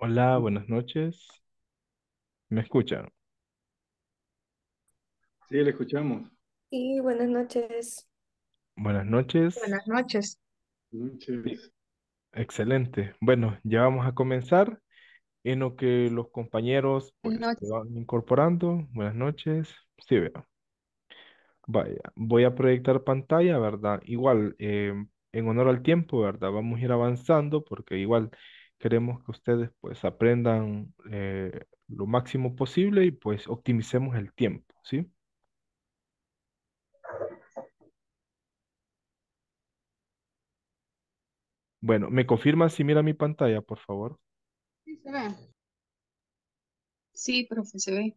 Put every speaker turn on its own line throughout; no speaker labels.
Hola, buenas noches. ¿Me escuchan?
Sí, le escuchamos.
Sí, buenas noches.
Buenas noches. Buenas noches. Noches. Excelente. Bueno, ya vamos a comenzar en lo que los compañeros pues, se van incorporando. Buenas noches. Sí, veo. Vaya, voy a proyectar pantalla, ¿verdad? Igual, eh, en honor al tiempo, ¿verdad? Vamos a ir avanzando porque igual queremos que ustedes pues aprendan eh, lo máximo posible y pues optimicemos el tiempo, ¿sí? Bueno, ¿me confirma si mira mi pantalla, por favor?
Sí, se ve. Sí, profe, se ve.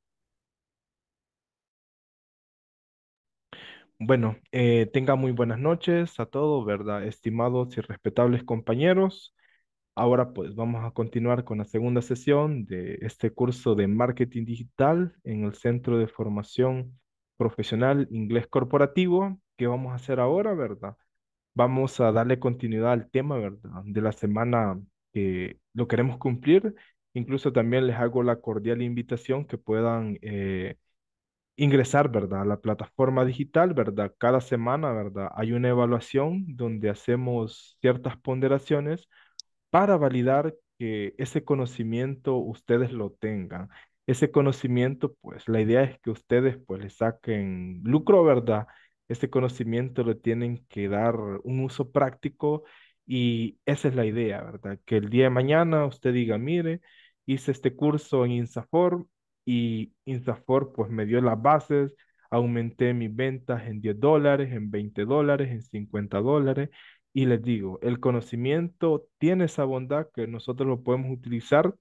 Bueno, eh, tenga muy buenas noches a todos, ¿verdad? Estimados y respetables compañeros. Ahora pues vamos a continuar con la segunda sesión de este curso de marketing digital en el Centro de Formación Profesional Inglés Corporativo. ¿Qué vamos a hacer ahora, verdad? Vamos a darle continuidad al tema, ¿verdad? De la semana que lo queremos cumplir. Incluso también les hago la cordial invitación que puedan eh, ingresar, ¿verdad? A la plataforma digital, ¿verdad? Cada semana, ¿verdad? Hay una evaluación donde hacemos ciertas ponderaciones para validar que ese conocimiento ustedes lo tengan. Ese conocimiento, pues la idea es que ustedes pues le saquen lucro, ¿verdad? Ese conocimiento le tienen que dar un uso práctico y esa es la idea, ¿verdad? Que el día de mañana usted diga, mire, hice este curso en Insafor y Insafor pues me dio las bases, aumenté mis ventas en 10 dólares, en 20 dólares, en 50 dólares y les digo, el conocimiento tiene esa bondad que nosotros lo podemos utilizar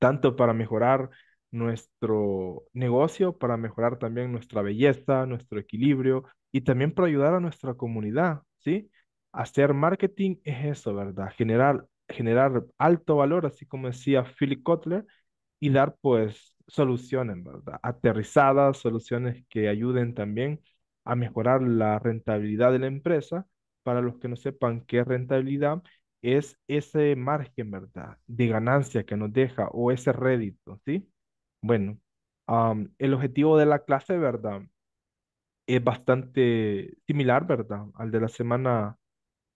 tanto para mejorar nuestro negocio, para mejorar también nuestra belleza, nuestro equilibrio y también para ayudar a nuestra comunidad, ¿sí? Hacer marketing es eso, ¿verdad? Generar, generar alto valor, así como decía Philip Kotler, y dar pues soluciones, ¿verdad? Aterrizadas, soluciones que ayuden también a mejorar la rentabilidad de la empresa para los que no sepan qué rentabilidad es ese margen, ¿verdad? De ganancia que nos deja o ese rédito, ¿sí? Bueno, el objetivo de la clase, ¿verdad? Es bastante similar, ¿verdad? Al de la semana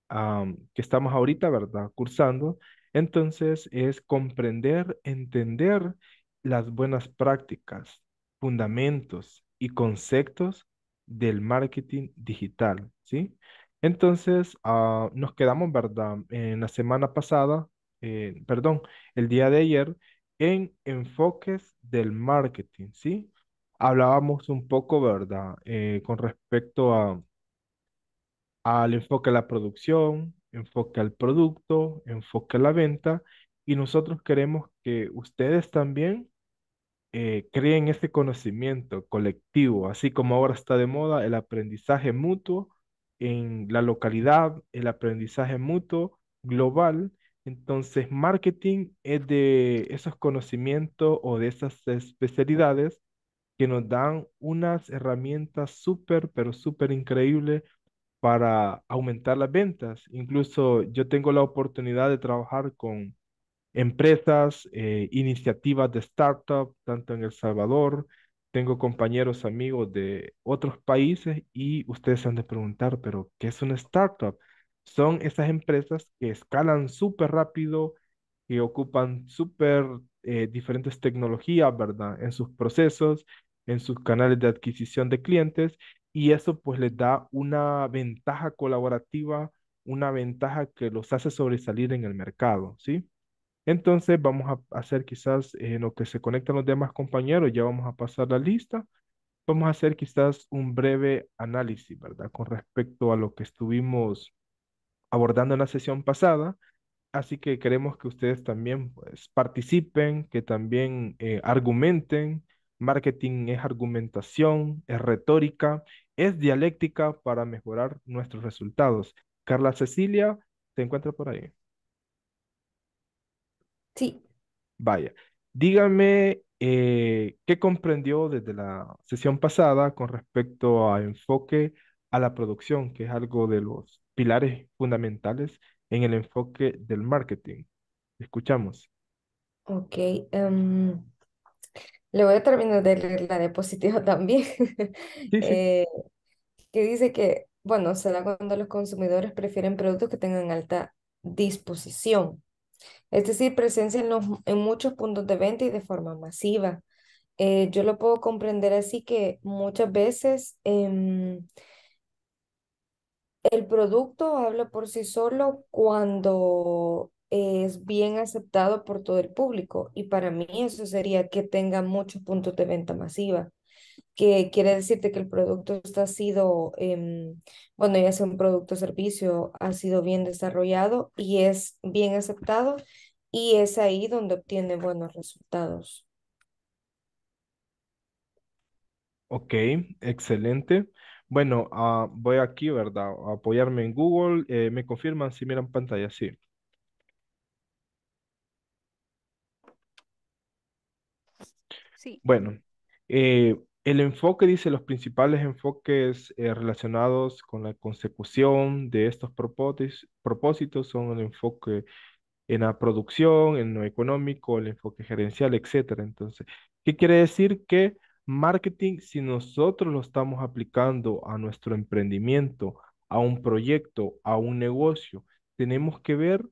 que estamos ahorita, ¿verdad? Cursando. Entonces es comprender, entender las buenas prácticas, fundamentos y conceptos del marketing digital, ¿sí? Entonces, ah, nos quedamos, ¿verdad? En la semana pasada, eh, perdón, el día de ayer, en enfoques del marketing, ¿sí? Hablábamos un poco, ¿verdad? Eh, con respecto a, al enfoque a la producción, enfoque al producto, enfoque a la venta, y nosotros queremos que ustedes también eh, creen este conocimiento colectivo, así como ahora está de moda el aprendizaje mutuo en la localidad, el aprendizaje mutuo, global. Entonces, marketing es de esos conocimientos o de esas especialidades que nos dan unas herramientas súper, pero súper increíbles para aumentar las ventas. Incluso yo tengo la oportunidad de trabajar con empresas, eh, iniciativas de startup, tanto en El Salvador, tengo compañeros, amigos de otros países y ustedes han de preguntar, pero ¿qué es una startup? Son esas empresas que escalan súper rápido, que ocupan súper eh, diferentes tecnologías, ¿verdad? En sus procesos, en sus canales de adquisición de clientes y eso pues les da una ventaja colaborativa, una ventaja que los hace sobresalir en el mercado, ¿sí? Entonces vamos a hacer quizás en eh, lo que se conectan los demás compañeros, ya vamos a pasar la lista, vamos a hacer quizás un breve análisis, ¿verdad? Con respecto a lo que estuvimos abordando en la sesión pasada. Así que queremos que ustedes también pues, participen, que también eh, argumenten. Marketing es argumentación, es retórica, es dialéctica para mejorar nuestros resultados. Carla Cecilia, ¿te encuentras por ahí? Sí. Vaya, dígame eh, qué comprendió desde la sesión pasada con respecto a enfoque a la producción, que es algo de los pilares fundamentales en el enfoque del marketing. Escuchamos.
Ok. Em, le voy a terminar de leer la diapositiva también, eh, que dice que, bueno, se da cuando los consumidores prefieren productos que tengan alta disposición es decir, presencia en, muchos puntos de venta y de forma masiva. Eh, yo lo puedo comprender así que muchas veces em, el producto habla por sí solo cuando es bien aceptado por todo el público y para mí eso sería que tenga muchos puntos de venta masiva que quiere decirte que el producto está sido, em, bueno, ya sea un producto o servicio, ha sido bien desarrollado y es bien aceptado y es ahí donde obtiene buenos resultados.
Ok, excelente. Bueno, ah, voy aquí, ¿verdad? A apoyarme en Google. Eh, ¿me confirman si miran pantalla? Sí.
Sí. Bueno,
eh, el enfoque, dice, los principales enfoques eh, relacionados con la consecución de estos propósitos son el enfoque en la producción, en lo económico, el enfoque gerencial, etc. Entonces, ¿qué quiere decir que marketing, si nosotros lo estamos aplicando a nuestro emprendimiento, a un proyecto, a un negocio, tenemos que ver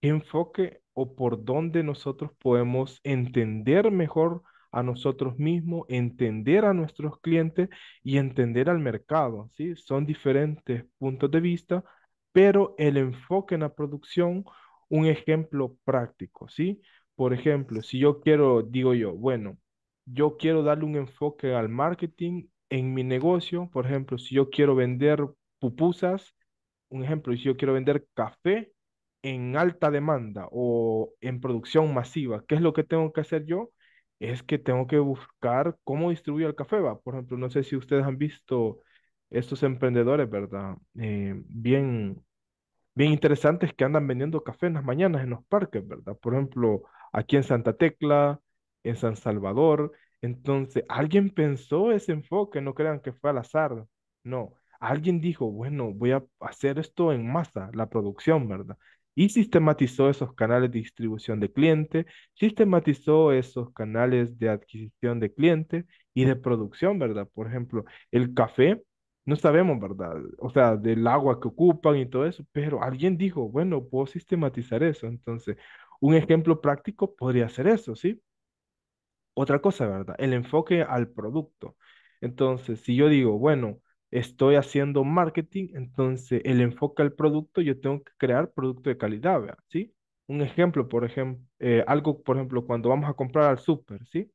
qué enfoque o por dónde nosotros podemos entender mejor a nosotros mismos, entender a nuestros clientes y entender al mercado. ¿sí? Son diferentes puntos de vista, pero el enfoque en la producción, un ejemplo práctico. ¿sí? Por ejemplo, si yo quiero, digo yo, bueno, yo quiero darle un enfoque al marketing en mi negocio, por ejemplo, si yo quiero vender pupusas, un ejemplo, si yo quiero vender café en alta demanda o en producción masiva, ¿qué es lo que tengo que hacer yo? es que tengo que buscar cómo distribuir el café, va. Por ejemplo, no sé si ustedes han visto estos emprendedores, ¿verdad? Eh, bien, bien interesantes que andan vendiendo café en las mañanas en los parques, ¿verdad? Por ejemplo, aquí en Santa Tecla, en San Salvador. Entonces, alguien pensó ese enfoque, no crean que fue al azar, no. Alguien dijo, bueno, voy a hacer esto en masa, la producción, ¿verdad? y sistematizó esos canales de distribución de cliente, sistematizó esos canales de adquisición de clientes y de producción, ¿verdad? Por ejemplo, el café, no sabemos, ¿verdad? O sea, del agua que ocupan y todo eso, pero alguien dijo, bueno, puedo sistematizar eso. Entonces, un ejemplo práctico podría ser eso, ¿sí? Otra cosa, ¿verdad? El enfoque al producto. Entonces, si yo digo, bueno, estoy haciendo marketing, entonces el enfoque al producto, yo tengo que crear producto de calidad, ¿sí? Un ejemplo, por ejemplo, eh, algo, por ejemplo, cuando vamos a comprar al súper, ¿sí?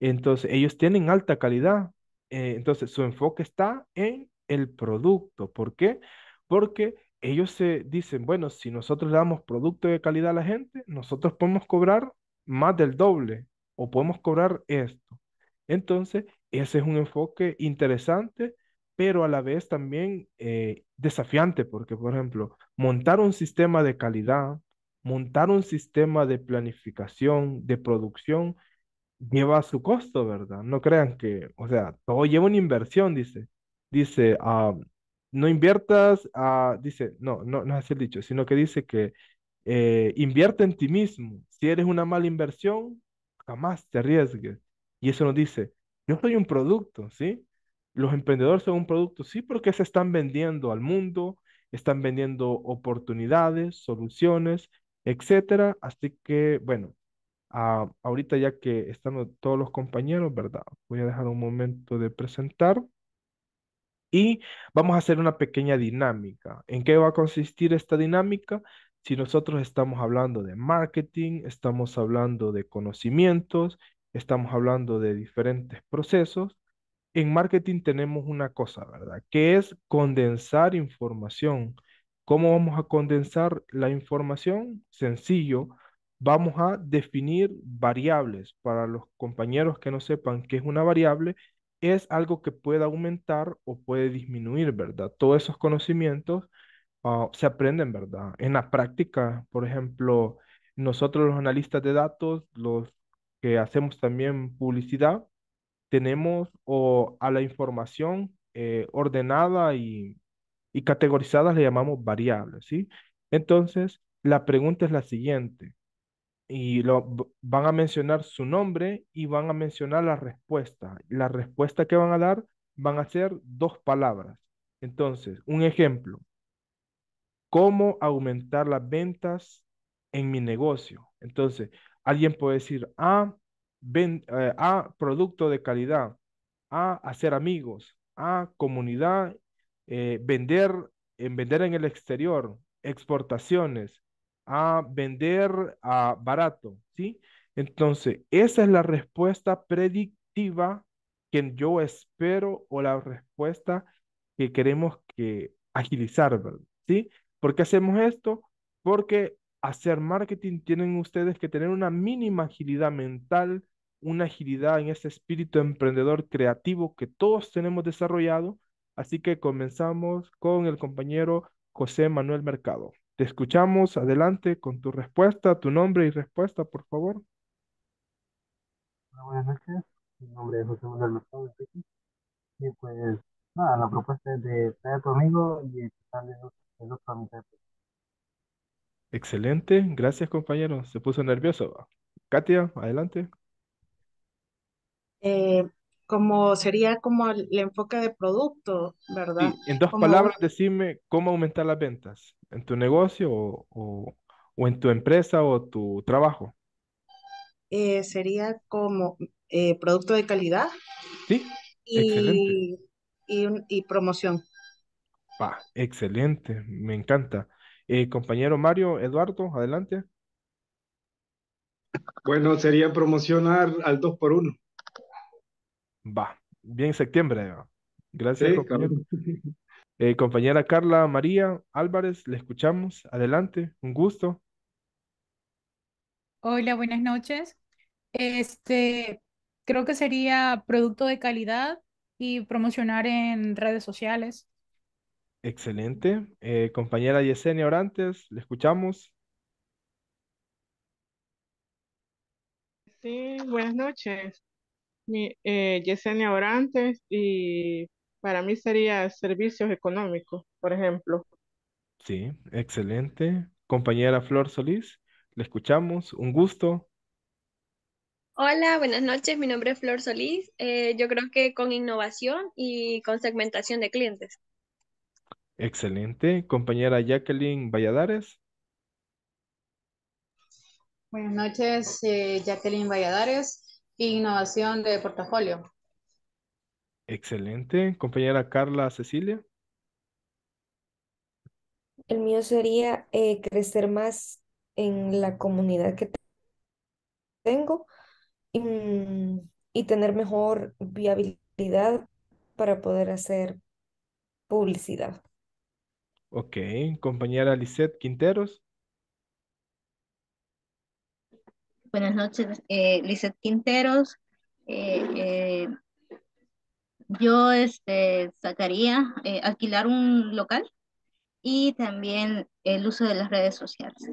Entonces, ellos tienen alta calidad, eh, entonces su enfoque está en el producto. ¿Por qué? Porque ellos se dicen, bueno, si nosotros damos producto de calidad a la gente, nosotros podemos cobrar más del doble o podemos cobrar esto. Entonces, ese es un enfoque interesante pero a la vez también eh, desafiante, porque, por ejemplo, montar un sistema de calidad, montar un sistema de planificación, de producción, lleva su costo, ¿verdad? No crean que, o sea, todo lleva una inversión, dice. Dice, ah, no inviertas, a... Ah, dice, no, no, no es el dicho, sino que dice que eh, invierte en ti mismo. Si eres una mala inversión, jamás te arriesgues. Y eso nos dice, yo soy un producto, ¿sí? los emprendedores son un producto, sí, porque se están vendiendo al mundo, están vendiendo oportunidades, soluciones, etcétera. Así que, bueno, a ah, ahorita ya que están todos los compañeros, ¿verdad? Voy a dejar un momento de presentar y vamos a hacer una pequeña dinámica. ¿En qué va a consistir esta dinámica? Si nosotros estamos hablando de marketing, estamos hablando de conocimientos, estamos hablando de diferentes procesos, en marketing tenemos una cosa, ¿verdad? Que es condensar información. ¿Cómo vamos a condensar la información? Sencillo, vamos a definir variables. Para los compañeros que no sepan qué es una variable, es algo que puede aumentar o puede disminuir, ¿verdad? Todos esos conocimientos ah, se aprenden, ¿verdad? En la práctica, por ejemplo, nosotros los analistas de datos, los que hacemos también publicidad, tenemos o a la información eh, ordenada y, y categorizada le llamamos variable, ¿sí? Entonces, la pregunta es la siguiente, y lo, van a mencionar su nombre y van a mencionar la respuesta. La respuesta que van a dar van a ser dos palabras. Entonces, un ejemplo, ¿cómo aumentar las ventas en mi negocio? Entonces, alguien puede decir, ah, eh, a producto de calidad, a hacer amigos, a comunidad, eh, vender, en vender en el exterior, exportaciones, a vender a barato, ¿sí? Entonces, esa es la respuesta predictiva que yo espero o la respuesta que queremos que agilizar, ¿Sí? ¿Por qué hacemos esto? Porque hacer marketing tienen ustedes que tener una mínima agilidad mental una agilidad en ese espíritu emprendedor creativo que todos tenemos desarrollado. Así que comenzamos con el compañero José Manuel Mercado. Te escuchamos, adelante con tu respuesta, tu nombre y respuesta, por favor.
buenas noches, mi nombre es José Manuel Mercado. Y pues, nada, la propuesta es de traer a tu amigo y
Excelente, gracias compañero. Se puso nervioso. Katia, adelante.
Eh,
como sería como el, enfoque de producto, ¿verdad?
en dos palabras, decime cómo aumentar las ventas en tu negocio o, en tu empresa o tu trabajo.
Eh, sería como eh, producto de calidad.
Sí. Y,
y, promoción. Ah,
excelente, me encanta. compañero Mario, Eduardo, adelante.
Bueno, sería promocionar al dos por uno Va, bien
septiembre. Gracias, eh, compañera Carla María Álvarez, le escuchamos. Adelante, un gusto.
Hola, buenas noches. Este, creo que sería producto de calidad y promocionar en redes sociales.
Excelente. Eh, compañera Yesenia Orantes, le escuchamos.
Sí, buenas noches
eh, Yesenia Orantes y para mí sería servicios económicos,
por ejemplo. Sí, excelente. Compañera Flor Solís, le escuchamos, un gusto.
Hola, buenas noches, mi nombre es Flor Solís. Eh, yo creo que con innovación y con segmentación de clientes.
Excelente. Compañera Jacqueline Valladares.
Buenas noches, eh, Jacqueline Valladares. Innovación de portafolio.
Excelente. Compañera Carla Cecilia.
El mío sería eh, crecer más en la comunidad que tengo y, mm, y tener mejor viabilidad para poder hacer publicidad.
Ok, compañera Lisette Quinteros.
Buenas noches, eh, Lizeth Quinteros. Eh, eh, yo este, sacaría eh, alquilar un local y también el uso de las redes sociales.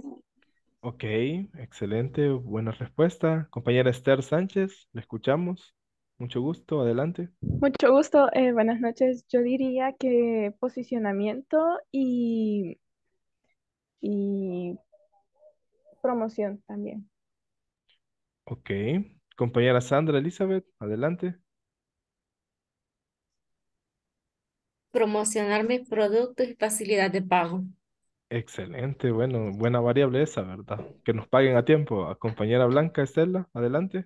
Ok, excelente, buena respuesta. Compañera Esther Sánchez, la escuchamos. Mucho gusto, adelante.
Mucho gusto, buenas noches. Yo diría que posicionamiento y promoción también.
Ok. Compañera Sandra Elizabeth, adelante.
Promocionar mis productos y facilidad de pago.
Excelente, bueno, buena variable esa, ¿verdad? Que nos paguen a tiempo. compañera Blanca Estela, adelante.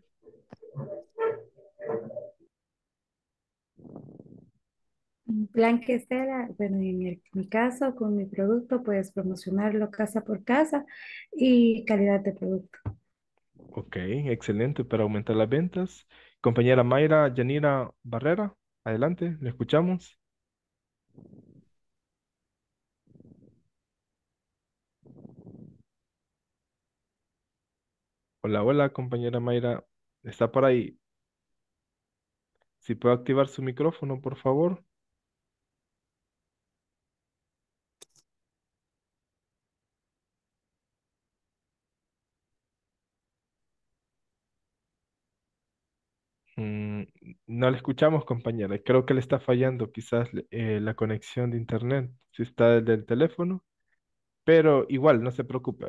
Blanca Estela, bueno, en mi caso, con mi producto, puedes promocionarlo casa por casa y calidad de
producto. Ok, excelente para aumentar las ventas. Compañera Mayra Yanira Barrera, adelante, le escuchamos. Hola, hola, compañera Mayra, está por ahí. Si puede activar su micrófono, por favor. No le escuchamos, compañera. Creo que le está fallando quizás eh, la conexión de internet, si está desde el teléfono, pero igual, no se preocupe.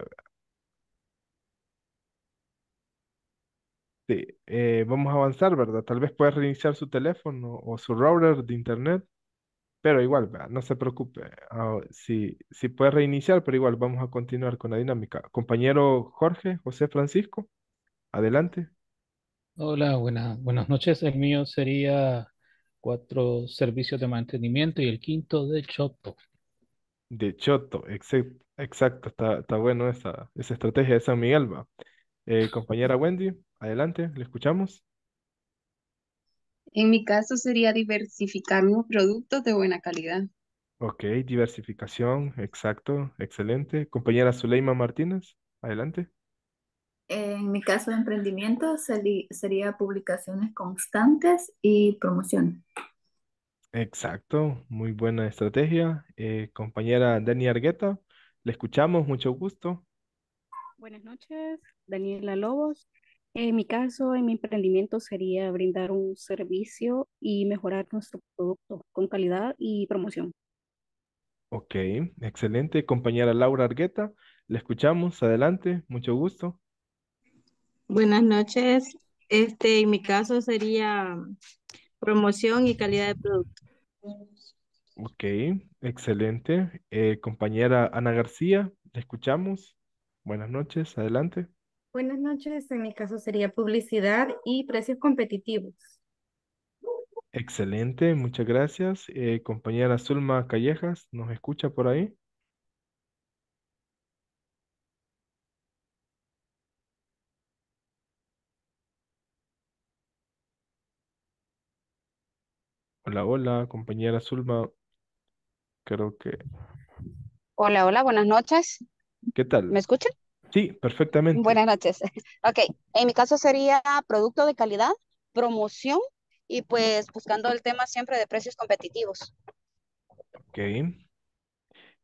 Sí, eh, vamos a avanzar, ¿verdad? Tal vez pueda reiniciar su teléfono o su router de internet, pero igual, No se preocupe. si puede reiniciar, pero igual vamos a continuar con la dinámica. Compañero Jorge, José Francisco, adelante.
Hola, buenas, buenas noches. El mío sería cuatro servicios de mantenimiento y el quinto de Choto. De Choto, exacto, está, bueno esa,
estrategia de San Miguel. Eh, compañera Wendy, adelante, le escuchamos.
En mi caso sería diversificar mis productos de buena calidad.
Ok, diversificación, exacto, excelente. Compañera Zuleima Martínez, adelante.
En mi caso de emprendimiento sería publicaciones constantes y promoción.
Exacto, muy buena estrategia. Eh, compañera Dani Argueta, le escuchamos, mucho gusto.
Buenas noches, Daniela Lobos. En mi caso, en mi emprendimiento sería brindar un servicio y mejorar nuestro producto con calidad y promoción.
Ok, excelente. Compañera Laura Argueta, le escuchamos, adelante, mucho gusto.
Buenas noches. Este, en mi caso sería mm, promoción y calidad de producto.
Ok, excelente. Eh, compañera Ana García, te escuchamos. Buenas noches, adelante.
Buenas noches, en mi caso sería publicidad y precios competitivos.
Excelente, muchas gracias. Eh, compañera Zulma Callejas, ¿nos
escucha por ahí?
Hola, hola, compañera Zulma. Creo que...
Hola, hola, buenas noches. ¿Qué tal? ¿Me escuchan?
Sí, perfectamente. Buenas
noches. Ok, en mi caso sería producto de calidad, promoción y pues buscando el tema siempre de precios competitivos.
Ok.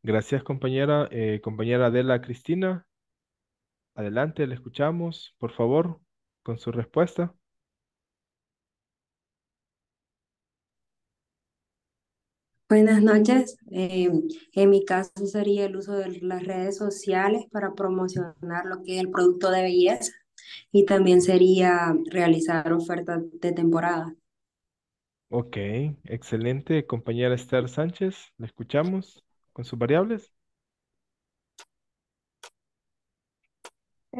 Gracias, compañera. Eh, compañera Adela Cristina, adelante, le escuchamos, por favor, con su respuesta.
Buenas noches. Eh, en mi caso sería el uso de las redes sociales para promocionar lo que es el producto de belleza y también sería realizar ofertas de temporada.
Ok, excelente, compañera Esther Sánchez. ¿La escuchamos con sus variables?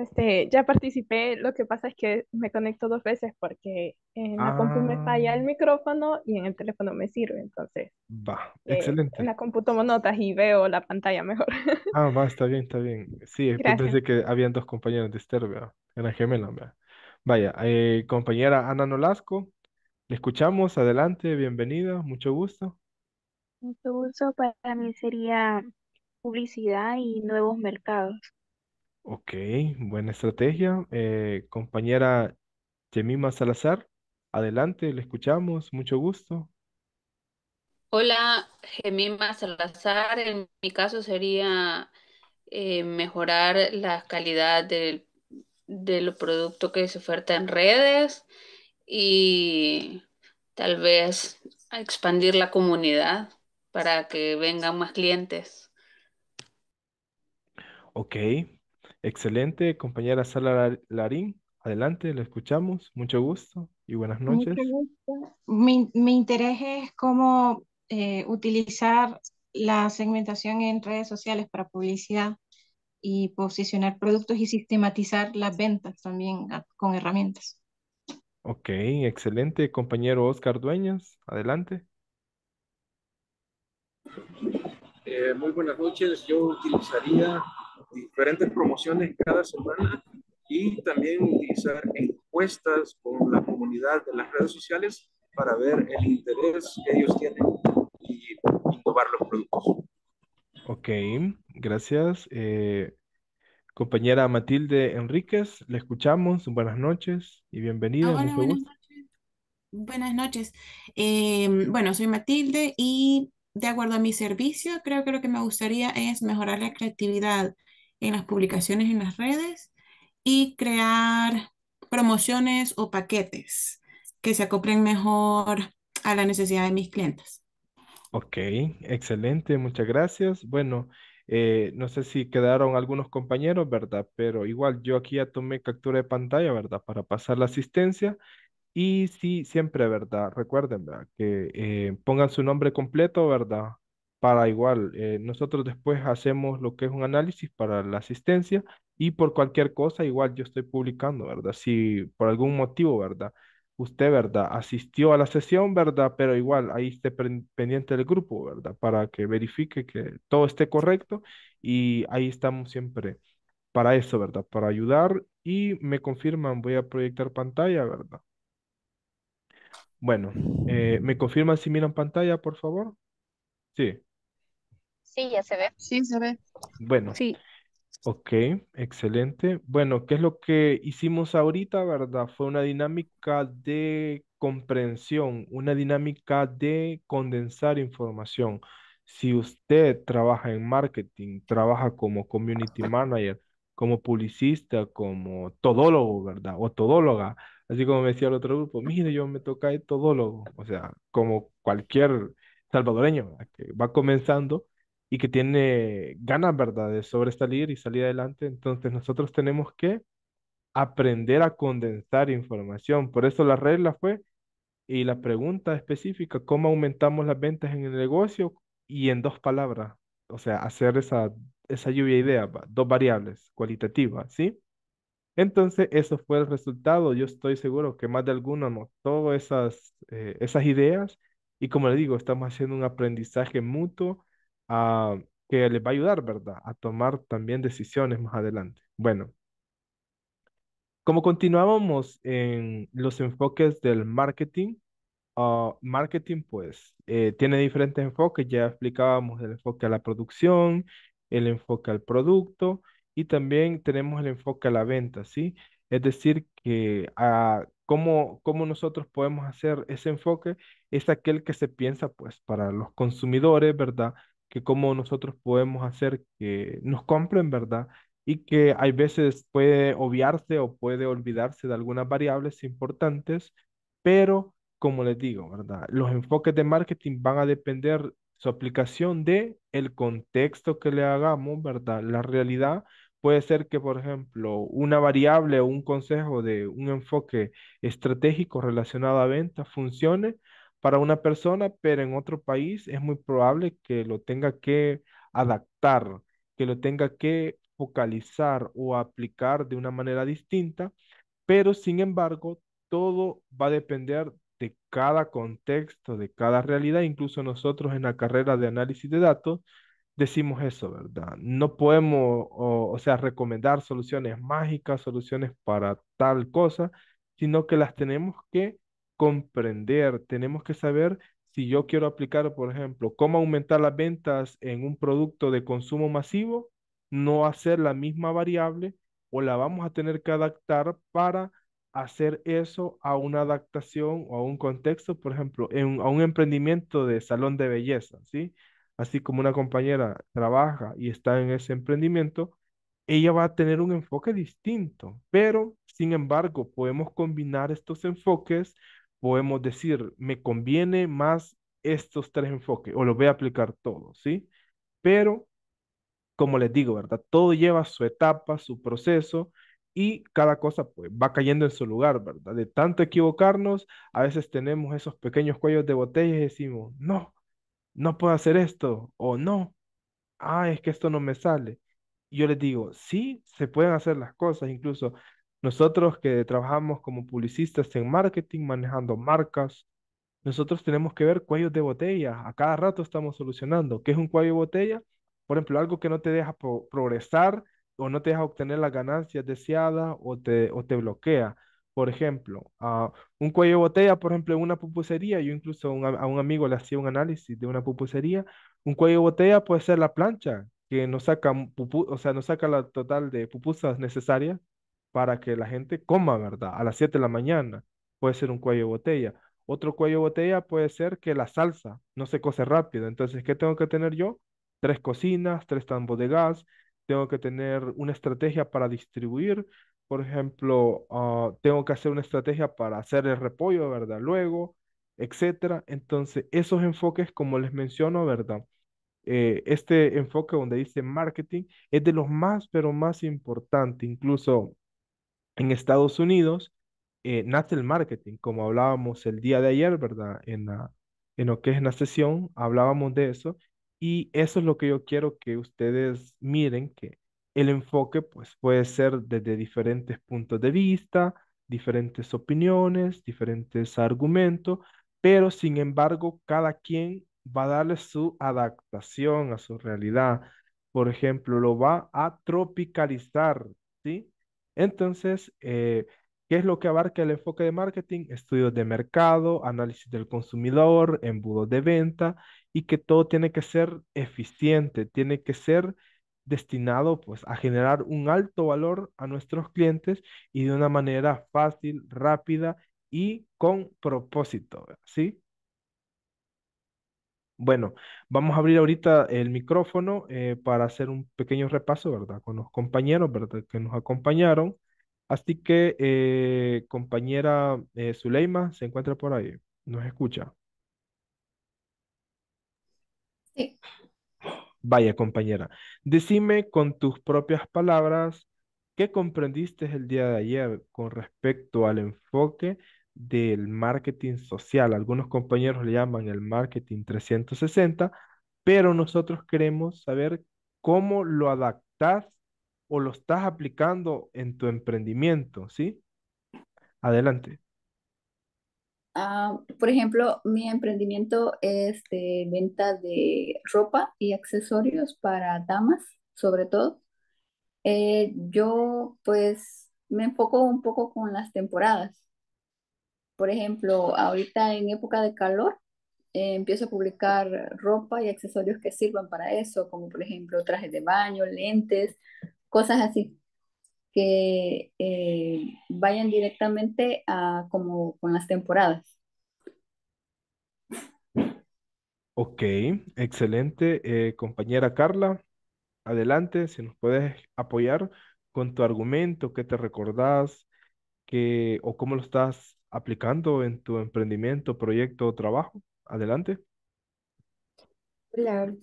Este, ya participé, lo que pasa es que me conecto dos veces porque en la computadora me falla el ah. micrófono y en el teléfono me sirve, entonces. Va, eh, excelente. En la compu tomo notas y veo la pantalla mejor.
Ah, va, está bien, está bien. Sí, eh, pues, pensé que habían dos compañeras de Esther, Eran gemelas, ¿verdad? Vaya, eh, compañera Ana Nolasco, le escuchamos, adelante, bienvenida, mucho gusto.
Mucho gusto, para mí sería publicidad y nuevos mercados.
Ok, buena estrategia. Eh, compañera Jemima Salazar, adelante, le escuchamos, mucho gusto.
Hola, Gemima Salazar. En mi caso sería eh, mejorar la calidad del, producto que se oferta en redes y tal vez expandir la comunidad para que vengan más clientes.
Ok, Excelente, compañera Sala Larín. Adelante, la escuchamos. Mucho gusto y buenas noches.
Mi, interés es cómo eh, utilizar la segmentación en redes sociales para publicidad y posicionar productos y sistematizar las ventas también con herramientas.
Ok, excelente. Compañero Oscar Dueñas, adelante.
Eh, muy buenas noches. Yo utilizaría diferentes promociones cada semana y también utilizar encuestas con la comunidad de las redes sociales para ver el interés que ellos tienen y probar los productos.
Ok, gracias. Eh, compañera Matilde Enríquez, le escuchamos. Buenas noches y bienvenida. Ah, buenas noches.
Buenas noches. Em, bueno, soy Matilde y de acuerdo a mi servicio, creo que lo que me gustaría es mejorar la creatividad en las publicaciones en las redes y crear promociones o paquetes que se acoplen mejor a la necesidad de mis clientes.
Ok, excelente, muchas gracias. Bueno, eh, no sé si quedaron algunos compañeros, ¿verdad? Pero igual yo aquí ya tomé captura de pantalla, ¿verdad? Para pasar la asistencia. Y sí, siempre, ¿verdad? Recuerden, ¿verdad? Que eh, pongan su nombre completo, ¿verdad? para igual. Eh, nosotros después hacemos lo que es un análisis para la asistencia y por cualquier cosa igual yo estoy publicando, ¿verdad? Si por algún motivo, ¿verdad? Usted, ¿verdad? Asistió a la sesión, ¿verdad? Pero igual ahí esté pendiente del grupo, ¿verdad? Para que verifique que todo esté correcto y ahí estamos siempre para eso, ¿verdad? Para ayudar y me confirman, voy a proyectar pantalla, ¿verdad? Bueno, eh, ¿me confirman si miran pantalla, por favor? Sí.
Sí, ya se ve. Sí, se ve.
Bueno. Sí. Ok, excelente. Bueno, ¿qué es lo que hicimos ahorita, verdad? Fue una dinámica de comprensión, una dinámica de condensar información. Si usted trabaja en marketing, trabaja como community manager, como publicista, como todólogo, ¿verdad? O todóloga, así como me decía el otro grupo, mire, yo me toca el todólogo, o sea, como cualquier salvadoreño que va comenzando, y que tiene ganas, ¿verdad?, de sobresalir y salir adelante. Entonces nosotros tenemos que aprender a condensar información. Por eso la regla fue y la pregunta específica, ¿cómo aumentamos las ventas en el negocio? Y en dos palabras, o sea, hacer esa, esa lluvia de ideas, dos variables cualitativas, ¿sí? Entonces, eso fue el resultado. Yo estoy seguro que más de alguno anotó esas, eh, esas ideas y como le digo, estamos haciendo un aprendizaje mutuo que les va a ayudar, ¿verdad?, a tomar también decisiones más adelante. Bueno, como continuábamos en los enfoques del marketing, ah, marketing pues eh, tiene diferentes enfoques, ya explicábamos el enfoque a la producción, el enfoque al producto y también tenemos el enfoque a la venta, ¿sí? Es decir, que a ah, cómo, cómo nosotros podemos hacer ese enfoque es aquel que se piensa pues para los consumidores, ¿verdad? que cómo nosotros podemos hacer que nos compren, ¿verdad? Y que hay veces puede obviarse o puede olvidarse de algunas variables importantes, pero como les digo, ¿verdad? Los enfoques de marketing van a depender su aplicación de el contexto que le hagamos, ¿verdad? La realidad puede ser que, por ejemplo, una variable o un consejo de un enfoque estratégico relacionado a ventas funcione, para una persona, pero en otro país es muy probable que lo tenga que adaptar, que lo tenga que focalizar o aplicar de una manera distinta, pero sin embargo, todo va a depender de cada contexto, de cada realidad. Incluso nosotros en la carrera de análisis de datos decimos eso, ¿verdad? No podemos, o, sea, recomendar soluciones mágicas, soluciones para tal cosa, sino que las tenemos que comprender, tenemos que saber si yo quiero aplicar, por ejemplo, cómo aumentar las ventas en un producto de consumo masivo, no hacer la misma variable o la vamos a tener que adaptar para hacer eso a una adaptación o a un contexto, por ejemplo, a un emprendimiento de salón de belleza, ¿sí? Así como una compañera trabaja y está en ese emprendimiento, ella va a tener un enfoque distinto, pero sin embargo podemos combinar estos enfoques podemos decir, me conviene más estos tres enfoques o los voy a aplicar todos, ¿sí? Pero, como les digo, ¿verdad? Todo lleva su etapa, su proceso y cada cosa pues va cayendo en su lugar, ¿verdad? De tanto equivocarnos, a veces tenemos esos pequeños cuellos de botella y decimos, no, no puedo hacer esto o no, ah, es que esto no me sale. yo les digo, sí, se pueden hacer las cosas, incluso nosotros que trabajamos como publicistas en marketing, manejando marcas, nosotros tenemos que ver cuellos de botella. A cada rato estamos solucionando. ¿Qué es un cuello de botella? Por ejemplo, algo que no te deja progresar o no te deja obtener las ganancias deseadas o te, o te bloquea. Por ejemplo, ah, un cuello de botella, por ejemplo, en una pupusería, yo incluso a un amigo le hacía un análisis de una pupusería, un cuello de botella puede ser la plancha, que no saca, pupu o sea, no saca la total de pupusas necesarias para que la gente coma, ¿verdad? A las 7 de la mañana puede ser un cuello de botella. Otro cuello de botella puede ser que la salsa no se cose rápido. Entonces, ¿qué tengo que tener yo? Tres cocinas, tres tambos de gas. Tengo que tener una estrategia para distribuir. Por ejemplo, ah, tengo que hacer una estrategia para hacer el repollo, ¿verdad? Luego, etcétera. Entonces, esos enfoques, como les menciono, ¿verdad? Eh, este enfoque donde dice marketing es de los más, pero más importante. Incluso en Estados Unidos, eh, el Marketing, como hablábamos el día de ayer, ¿verdad? En, la, en lo que es la sesión, hablábamos de eso. Y eso es lo que yo quiero que ustedes miren, que el enfoque pues, puede ser desde diferentes puntos de vista, diferentes opiniones, diferentes argumentos, pero sin embargo, cada quien va a darle su adaptación a su realidad. Por ejemplo, lo va a tropicalizar, ¿sí? Entonces, eh, ¿Qué es lo que abarca el enfoque de marketing? Estudios de mercado, análisis del consumidor, embudo de venta y que todo tiene que ser eficiente, tiene que ser destinado pues a generar un alto valor a nuestros clientes y de una manera fácil, rápida y con propósito, ¿sí? Bueno, vamos a abrir ahorita el micrófono eh, para hacer un pequeño repaso, ¿verdad? Con los compañeros, ¿verdad? Que nos acompañaron. Así que, eh, compañera eh, Zuleima, se encuentra por ahí. ¿Nos escucha? Sí. Vaya, compañera. Decime con tus propias palabras, ¿qué comprendiste el día de ayer con respecto al enfoque del marketing social. Algunos compañeros le llaman el marketing 360, pero nosotros queremos saber cómo lo adaptas o lo estás aplicando en tu emprendimiento, ¿sí? Adelante.
Ah, por
ejemplo, mi emprendimiento es de venta de ropa y accesorios para damas, sobre todo. Eh, yo pues me enfoco un poco con las temporadas. Por ejemplo, ahorita en época de calor, eh, empiezo a publicar ropa y accesorios que sirvan para eso, como por ejemplo trajes de baño, lentes, cosas así, que eh, vayan directamente a como con las temporadas.
Ok, excelente. Eh, compañera Carla, adelante, si nos puedes apoyar con tu argumento, qué te recordás, que, o cómo lo estás aplicando en tu emprendimiento, proyecto o trabajo? Adelante.
Hola.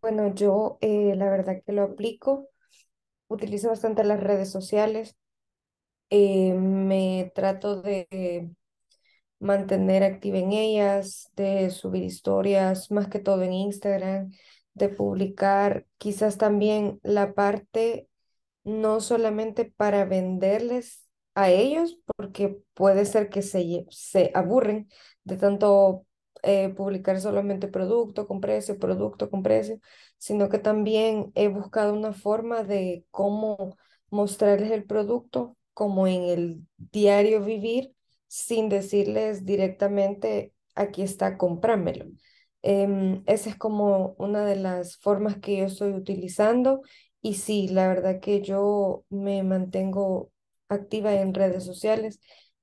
Bueno, yo eh, la verdad que lo aplico. Utilizo bastante las redes sociales. Eh, me trato de mantener activa en ellas, de subir historias, más que todo en Instagram, de publicar quizás también la parte no solamente para venderles, a ellos porque puede ser que se, aburren de tanto eh, publicar solamente producto con precio, producto con precio, sino que también he buscado una forma de cómo mostrarles el producto como en el diario vivir sin decirles directamente aquí está, comprámelo. Em, esa es como una de las formas que yo estoy utilizando y sí, la verdad que yo me mantengo activa en redes sociales,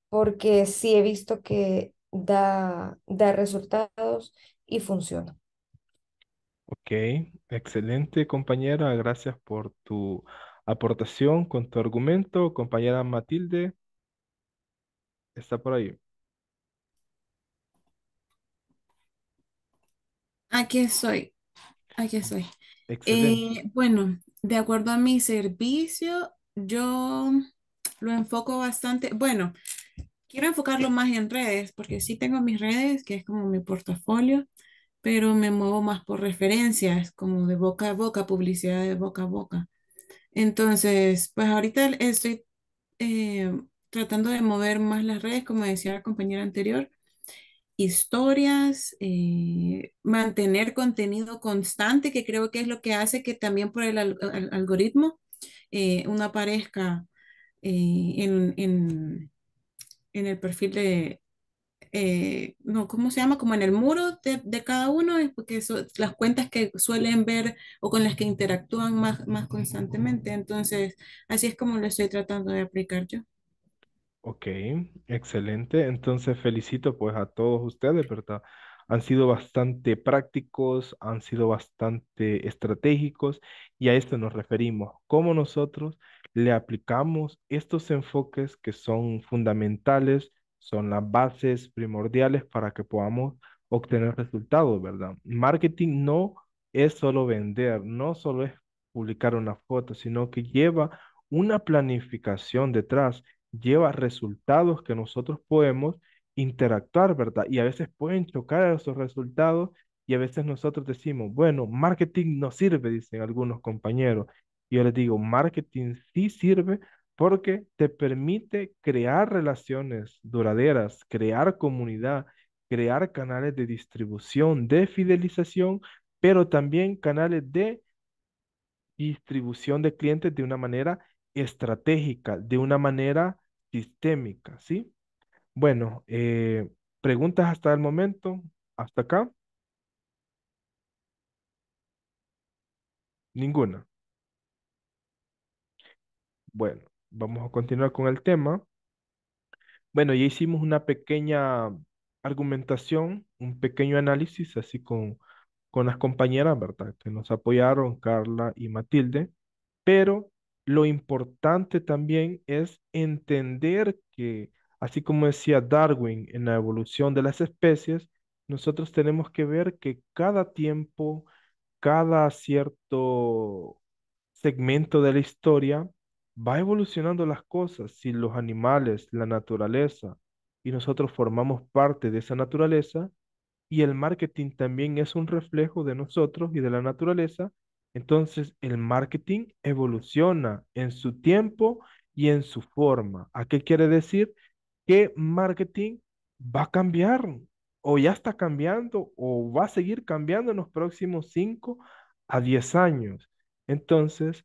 porque sí he visto que da, da resultados y funciona.
Ok, excelente compañera, gracias por tu aportación con tu argumento. Compañera Matilde, está por ahí.
Aquí soy, aquí soy. Eh, bueno, de acuerdo a mi servicio, yo lo enfoco bastante, bueno, quiero enfocarlo más en redes, porque sí tengo mis redes, que es como mi portafolio, pero me muevo más por referencias, como de boca a boca, publicidad de boca a boca. Entonces, pues ahorita estoy eh, tratando de mover más las redes, como decía la compañera anterior, historias, eh, mantener contenido constante, que creo que es lo que hace que también por el algoritmo eh, uno aparezca eh, en, en, en, el perfil de, eh, no, ¿cómo se llama? Como en el muro de, de cada uno, porque son las cuentas que suelen ver o con las que interactúan más, más constantemente. Entonces, así es como lo estoy tratando de
aplicar yo. Ok, excelente. Entonces felicito pues a todos ustedes, ¿verdad? Han sido bastante prácticos, han sido bastante estratégicos y a esto nos referimos, cómo nosotros le aplicamos estos enfoques que son fundamentales, son las bases primordiales para que podamos obtener resultados, ¿verdad? Marketing no es solo vender, no solo es publicar una foto, sino que lleva una planificación detrás, lleva resultados que nosotros podemos interactuar, ¿verdad? Y a veces pueden chocar esos resultados y a veces nosotros decimos, bueno, marketing no sirve, dicen algunos compañeros, yo les digo, marketing sí sirve porque te permite crear relaciones duraderas, crear comunidad, crear canales de distribución, de fidelización, pero también canales de distribución de clientes de una manera estratégica, de una manera sistémica, ¿sí? Bueno, eh, preguntas hasta el momento, hasta acá. Ninguna. Bueno, vamos a continuar con el tema. Bueno, ya hicimos una pequeña argumentación, un pequeño análisis, así con, con las compañeras, ¿verdad? Que nos apoyaron, Carla y Matilde, pero lo importante también es entender que, así como decía Darwin en la evolución de las especies, nosotros tenemos que ver que cada tiempo, cada cierto segmento de la historia va evolucionando las cosas, si los animales, la naturaleza, y nosotros formamos parte de esa naturaleza, y el marketing también es un reflejo de nosotros y de la naturaleza, entonces el marketing evoluciona en su tiempo y en su forma. ¿A qué quiere decir? Que marketing va a cambiar o ya está cambiando o va a seguir cambiando en los próximos 5 a 10 años. Entonces,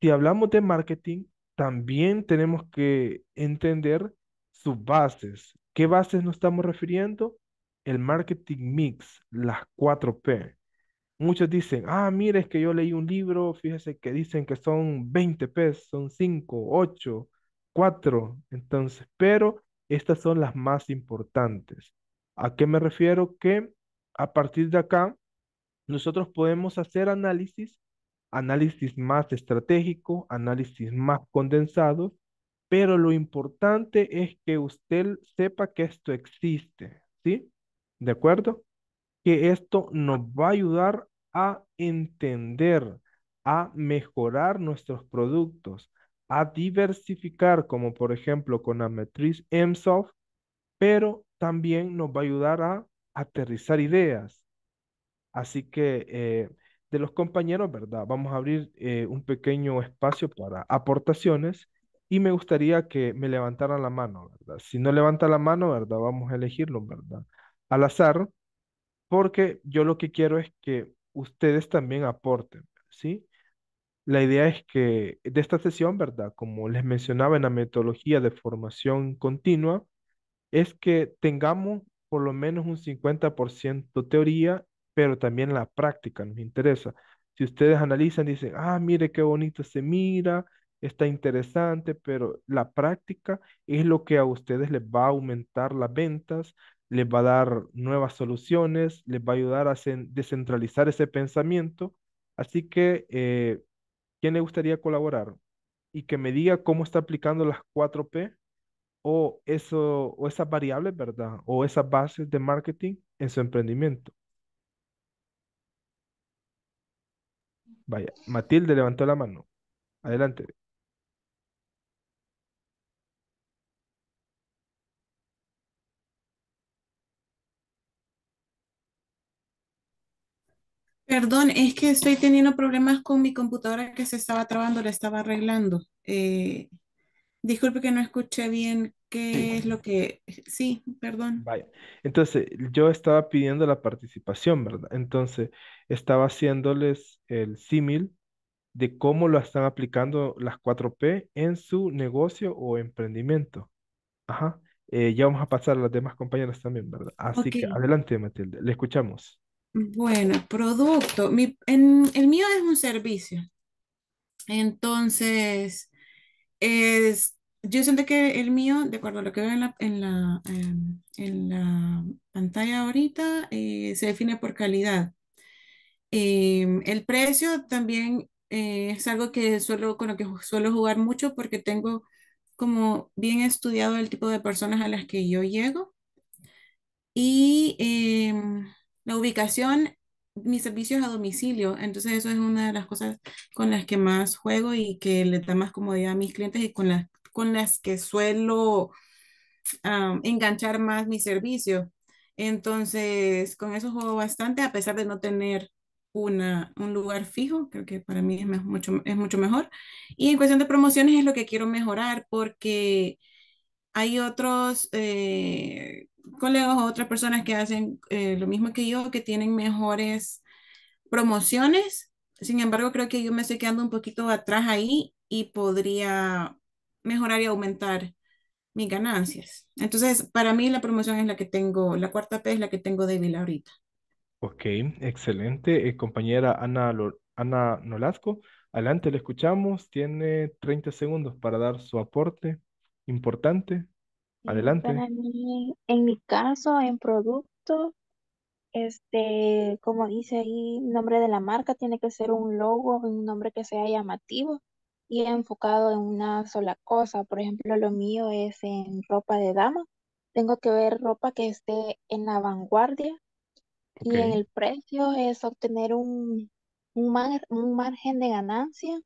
si hablamos de marketing, también tenemos que entender sus bases. ¿Qué bases nos estamos refiriendo? El marketing mix, las 4P. Muchos dicen, ah, mire, es que yo leí un libro, fíjese que dicen que son 20 P, son 5, 8, 4. Entonces, pero estas son las más importantes. ¿A qué me refiero? Que a partir de acá, nosotros podemos hacer análisis análisis más estratégico, análisis más condensado, pero lo importante es que usted sepa que esto existe, ¿sí? ¿De acuerdo? Que esto nos va a ayudar a entender, a mejorar nuestros productos, a diversificar, como por ejemplo con la matriz Msoft, pero también nos va a ayudar a aterrizar ideas. Así que eh, de los compañeros, ¿verdad? Vamos a abrir eh, un pequeño espacio para aportaciones y me gustaría que me levantaran la mano, ¿verdad? Si no levanta la mano, ¿verdad? Vamos a elegirlo, ¿verdad? Al azar, porque yo lo que quiero es que ustedes también aporten, ¿sí? La idea es que de esta sesión, ¿verdad? Como les mencionaba en la metodología de formación continua, es que tengamos por lo menos un 50% teoría pero también la práctica nos interesa. Si ustedes analizan, dicen, ah, mire qué bonito se mira, está interesante, pero la práctica es lo que a ustedes les va a aumentar las ventas, les va a dar nuevas soluciones, les va a ayudar a descentralizar ese pensamiento. Así que, eh, ¿quién le gustaría colaborar? Y que me diga cómo está aplicando las 4P o, eso, o esas variables, ¿verdad? O esas bases de marketing en su emprendimiento. Vaya, Matilde levantó la mano. Adelante.
Perdón, es que estoy teniendo problemas con mi computadora que se estaba trabando, la estaba arreglando. Eh, Disculpe que no escuché bien qué es lo que... Sí, perdón. Vaya.
Entonces, yo estaba pidiendo la participación, ¿verdad? Entonces, estaba haciéndoles el símil de cómo lo están aplicando las 4P en su negocio o emprendimiento. Ajá. Eh, ya vamos a pasar a las demás compañeras también, ¿verdad? Así que adelante, Matilde, le escuchamos.
Bueno, producto. en, el mío es un servicio. Entonces, es, yo siento que el mío, de acuerdo a lo que veo en la, en la, em, pantalla ahorita, eh, se define por calidad. Em, el precio también eh, es algo que suelo, con lo que suelo jugar mucho porque tengo como bien estudiado el tipo de personas a las que yo llego. Y em, la ubicación mis servicios a domicilio. Entonces eso es una de las cosas con las que más juego y que le da más comodidad a mis clientes y con las, con las que suelo enganchar más mi servicio. Entonces con eso juego bastante a pesar de no tener una, un lugar fijo, creo que para mí es, mucho, es mucho mejor. Y en cuestión de promociones es lo que quiero mejorar porque hay otros... Eh, colegas o otras personas que hacen eh, lo mismo que yo, que tienen mejores promociones. Sin embargo, creo que yo me estoy quedando un poquito atrás ahí y podría mejorar y aumentar mis ganancias. Entonces, para mí la promoción es la que tengo, la cuarta P es la que tengo débil ahorita.
Ok, excelente. Eh, compañera Ana, Ana Nolasco, adelante, le escuchamos. Tiene 30 segundos para dar su aporte importante. Adelante.
en mi caso, en producto, este, como dice ahí, nombre de la marca tiene que ser un logo, un nombre que sea llamativo y enfocado en una sola cosa. Por ejemplo, lo mío es en ropa de dama. Tengo que ver ropa que esté en la vanguardia y en el precio es obtener un, un, margen de ganancia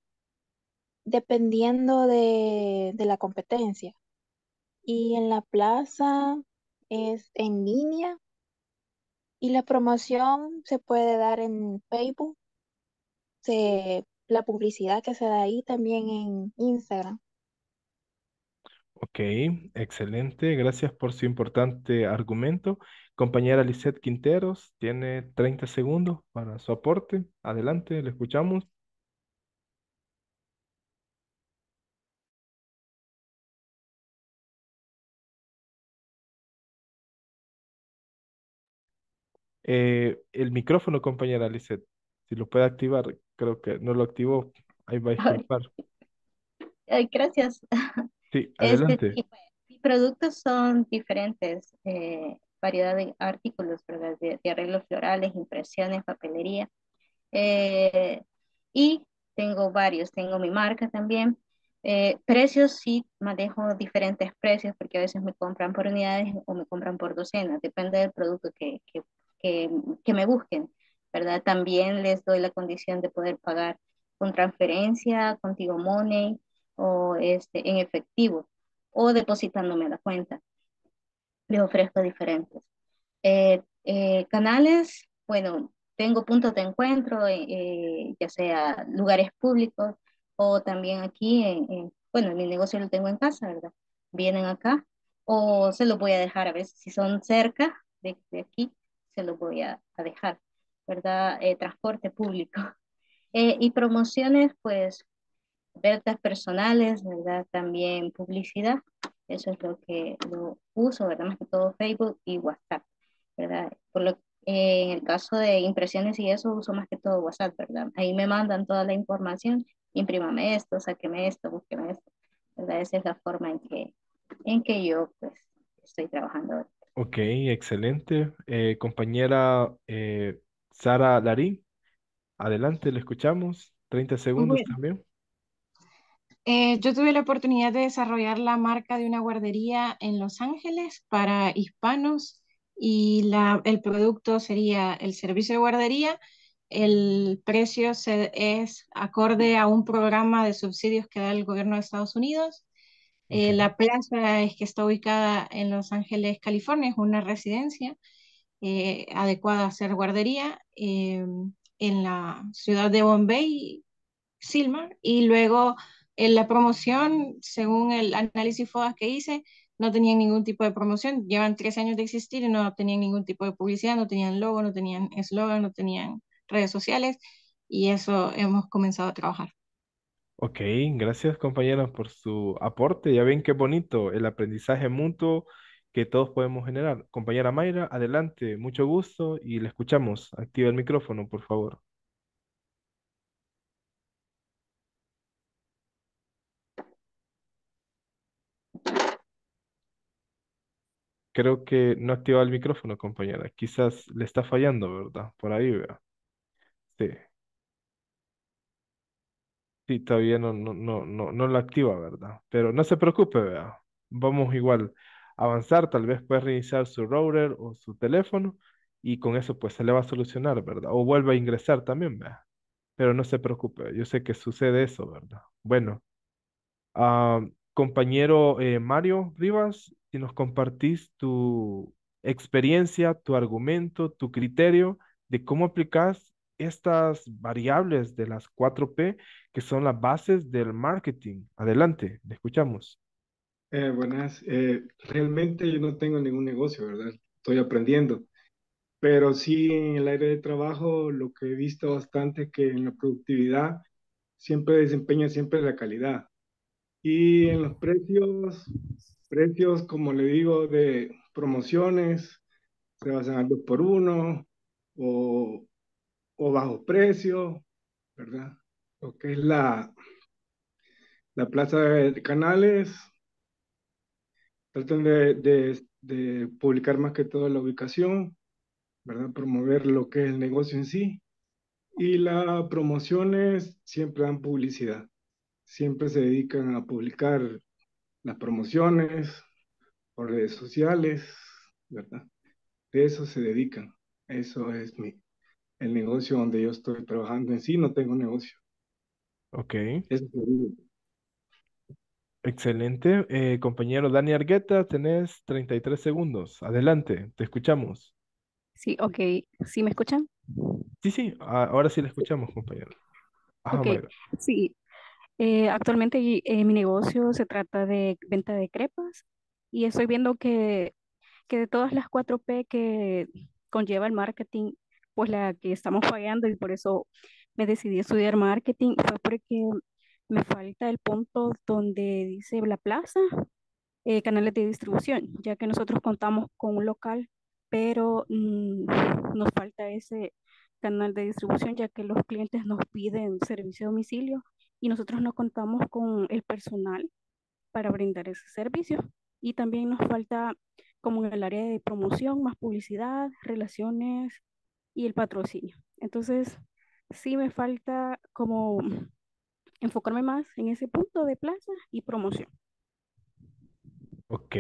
dependiendo de la competencia. Y en la plaza es en línea y la promoción se puede dar en Facebook, se, la publicidad que se da ahí también en Instagram.
Ok, excelente. Gracias por su importante argumento. Compañera Lisette Quinteros, tiene 30 segundos para su aporte. Adelante, le escuchamos.
Eh, el micrófono, compañera Lisette, si lo puede activar, creo
que no lo activó, ahí va a disculpar.
Ay, gracias.
Sí,
adelante.
mis productos son diferentes, eh, variedad de artículos, De, arreglos florales, impresiones, papelería. Eh, y tengo varios, tengo mi marca también. precios sí manejo diferentes precios porque a veces me compran por unidades o me compran por docenas, depende del producto que, que que, que me busquen, ¿verdad? También les doy la condición de poder pagar con transferencia, contigo money o este, en efectivo o depositándome la cuenta. Les ofrezco diferentes. Eh, eh, canales, bueno, tengo puntos de encuentro, eh, ya sea lugares públicos o también aquí, en, en, bueno, mi negocio lo tengo en casa, ¿verdad? Vienen acá o se los voy a dejar a ver si son cerca de, de aquí, se lo voy a, dejar, ¿verdad? Eh, transporte público. Eh, y promociones, pues, ventas personales, ¿verdad? También publicidad. Eso es lo que lo uso, ¿verdad? Más que todo Facebook y WhatsApp, ¿verdad? Por lo, eh, en el caso de impresiones y eso, uso más que todo WhatsApp, ¿verdad? Ahí me mandan toda la información, imprímame esto, sáqueme esto, búsqueme esto, ¿verdad? Esa es la forma en que, en que yo, pues, estoy trabajando
Ok, excelente. Eh, compañera eh, Sara Larín, adelante, le escuchamos. 30 segundos también.
Eh, yo tuve la oportunidad de desarrollar la marca de una guardería en Los Ángeles para hispanos y el producto sería el servicio de guardería. El precio se- es acorde a un programa de subsidios que da el gobierno de Estados Unidos eh, la plaza es que está ubicada en Los Ángeles, California, es una residencia eh, adecuada a ser guardería eh, en la ciudad de Bombay, Silmar, y luego en la promoción, según el análisis FODAS que hice, no tenían ningún tipo de promoción, llevan tres años de existir y no tenían ningún tipo de publicidad, no tenían logo, no tenían eslogan, no tenían redes sociales, y eso hemos comenzado a trabajar.
Ok, gracias compañeros por su aporte. Ya ven qué bonito el aprendizaje mutuo que todos podemos generar. Compañera Mayra, adelante, mucho gusto y le escuchamos. Activa el micrófono, por favor. Creo que no activa el micrófono, compañera. Quizás le está fallando, ¿verdad? Por ahí vea. Sí. Sí, todavía no, no, no, no, no la activa, ¿verdad? Pero no se preocupe, verdad Vamos igual a avanzar, tal vez puede reiniciar su router o su teléfono y con eso pues se le va a solucionar, ¿verdad? O vuelve a ingresar también, ¿verdad? Pero no se preocupe, yo sé que sucede eso, ¿verdad? Bueno, ah, compañero eh, Mario Rivas, si nos compartís tu experiencia, tu argumento, tu criterio de cómo aplicás estas variables de las 4P que son las bases del marketing. Adelante, le escuchamos.
Eh, buenas, eh, realmente yo no tengo ningún negocio, ¿verdad? Estoy aprendiendo, pero sí en el área de trabajo lo que he visto bastante que en la productividad siempre desempeña siempre la calidad. Y en los precios, precios como le digo, de promociones, se basan al por uno, o o bajo precio, ¿verdad? Lo que es la, la plaza de canales. Tratan de, de, de publicar más que todo la ubicación, ¿verdad? Promover lo que es el negocio en sí. Y las promociones siempre dan publicidad. Siempre se dedican a publicar las promociones por redes sociales, ¿verdad? De eso se dedican. Eso es mi, el negocio donde yo estoy trabajando en sí, no tengo negocio. Ok.
Excelente. Eh, compañero Dani Argueta, tenés 33 segundos. Adelante, te escuchamos.
Sí, ok. ¿Sí me escuchan?
Sí, sí, ahora sí la escuchamos, compañero. Ah,
sí, eh, actualmente eh, mi negocio se trata de venta de crepas y estoy viendo que, que de todas las 4P que conlleva el marketing, pues la que estamos pagando y por eso me decidí estudiar marketing fue porque me falta el punto donde dice la plaza, eh, canales de distribución, ya que nosotros contamos con un local, pero mm, nos falta ese canal de distribución, ya que los clientes nos piden servicio a domicilio y nosotros no contamos con el personal para brindar ese servicio. Y también nos falta como en el área de promoción, más publicidad, relaciones y el patrocinio. Entonces, sí me falta como enfocarme más en ese punto de plaza y promoción.
Ok,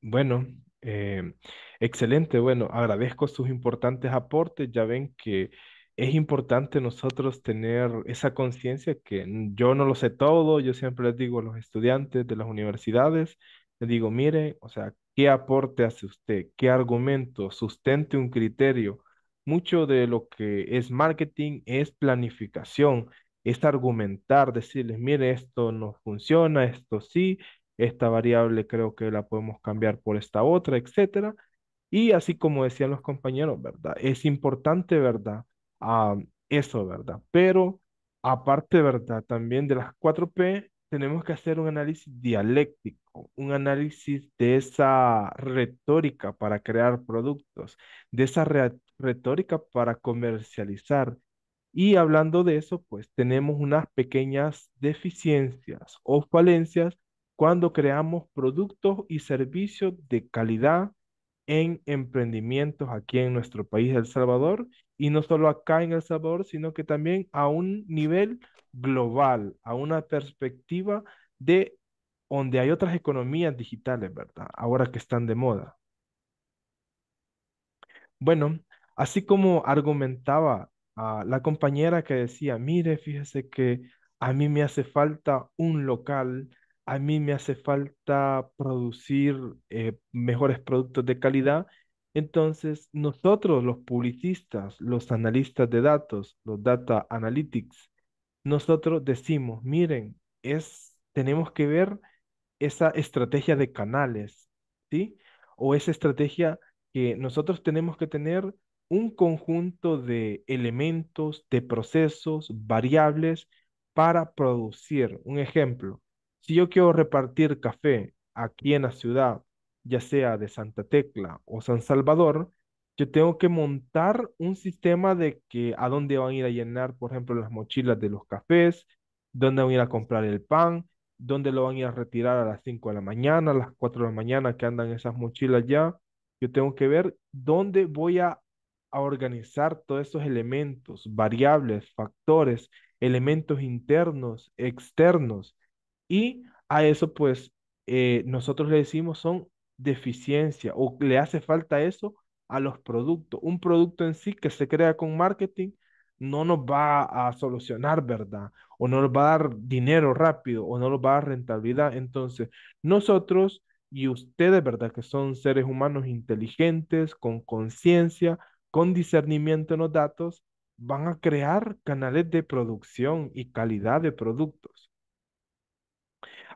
bueno, eh, excelente. Bueno, agradezco sus importantes aportes. Ya ven que es importante nosotros tener esa conciencia que yo no lo sé todo. Yo siempre les digo a los estudiantes de las universidades, les digo, mire, o sea, ¿qué aporte hace usted? ¿Qué argumento? Sustente un criterio mucho de lo que es marketing es planificación, es argumentar, decirles, mire, esto no funciona, esto sí, esta variable creo que la podemos cambiar por esta otra, etcétera. Y así como decían los compañeros, ¿verdad? Es importante, ¿verdad? Ah, eso, ¿verdad? Pero aparte, ¿verdad? También de las 4P, tenemos que hacer un análisis dialéctico, un análisis de esa retórica para crear productos, de esa re retórica para comercializar. Y hablando de eso, pues tenemos unas pequeñas deficiencias o falencias cuando creamos productos y servicios de calidad en emprendimientos aquí en nuestro país, El Salvador, y no solo acá en El Salvador, sino que también a un nivel global, a una perspectiva de donde hay otras economías digitales, ¿verdad? Ahora que están de moda. Bueno, Así como argumentaba a la compañera que decía, mire, fíjese que a mí me hace falta un local, a mí me hace falta producir eh, mejores productos de calidad. Entonces, nosotros los publicistas, los analistas de datos, los data analytics, nosotros decimos, miren, es, tenemos que ver esa estrategia de canales, ¿sí? O esa estrategia que nosotros tenemos que tener un conjunto de elementos, de procesos, variables para producir. Un ejemplo, si yo quiero repartir café aquí en la ciudad, ya sea de Santa Tecla o San Salvador, yo tengo que montar un sistema de que a dónde van a ir a llenar, por ejemplo, las mochilas de los cafés, dónde van a ir a comprar el pan, dónde lo van a ir a retirar a las 5 de la mañana, a las 4 de la mañana que andan esas mochilas ya. Yo tengo que ver dónde voy a a organizar todos esos elementos, variables, factores, elementos internos, externos. Y a eso pues eh, nosotros le decimos son deficiencia o le hace falta eso a los productos. Un producto en sí que se crea con marketing no nos va a solucionar, ¿verdad? O no nos va a dar dinero rápido o no nos va a dar rentabilidad. Entonces, nosotros y ustedes, ¿verdad? Que son seres humanos inteligentes, con conciencia, con discernimiento en los datos, van a crear canales de producción y calidad de productos.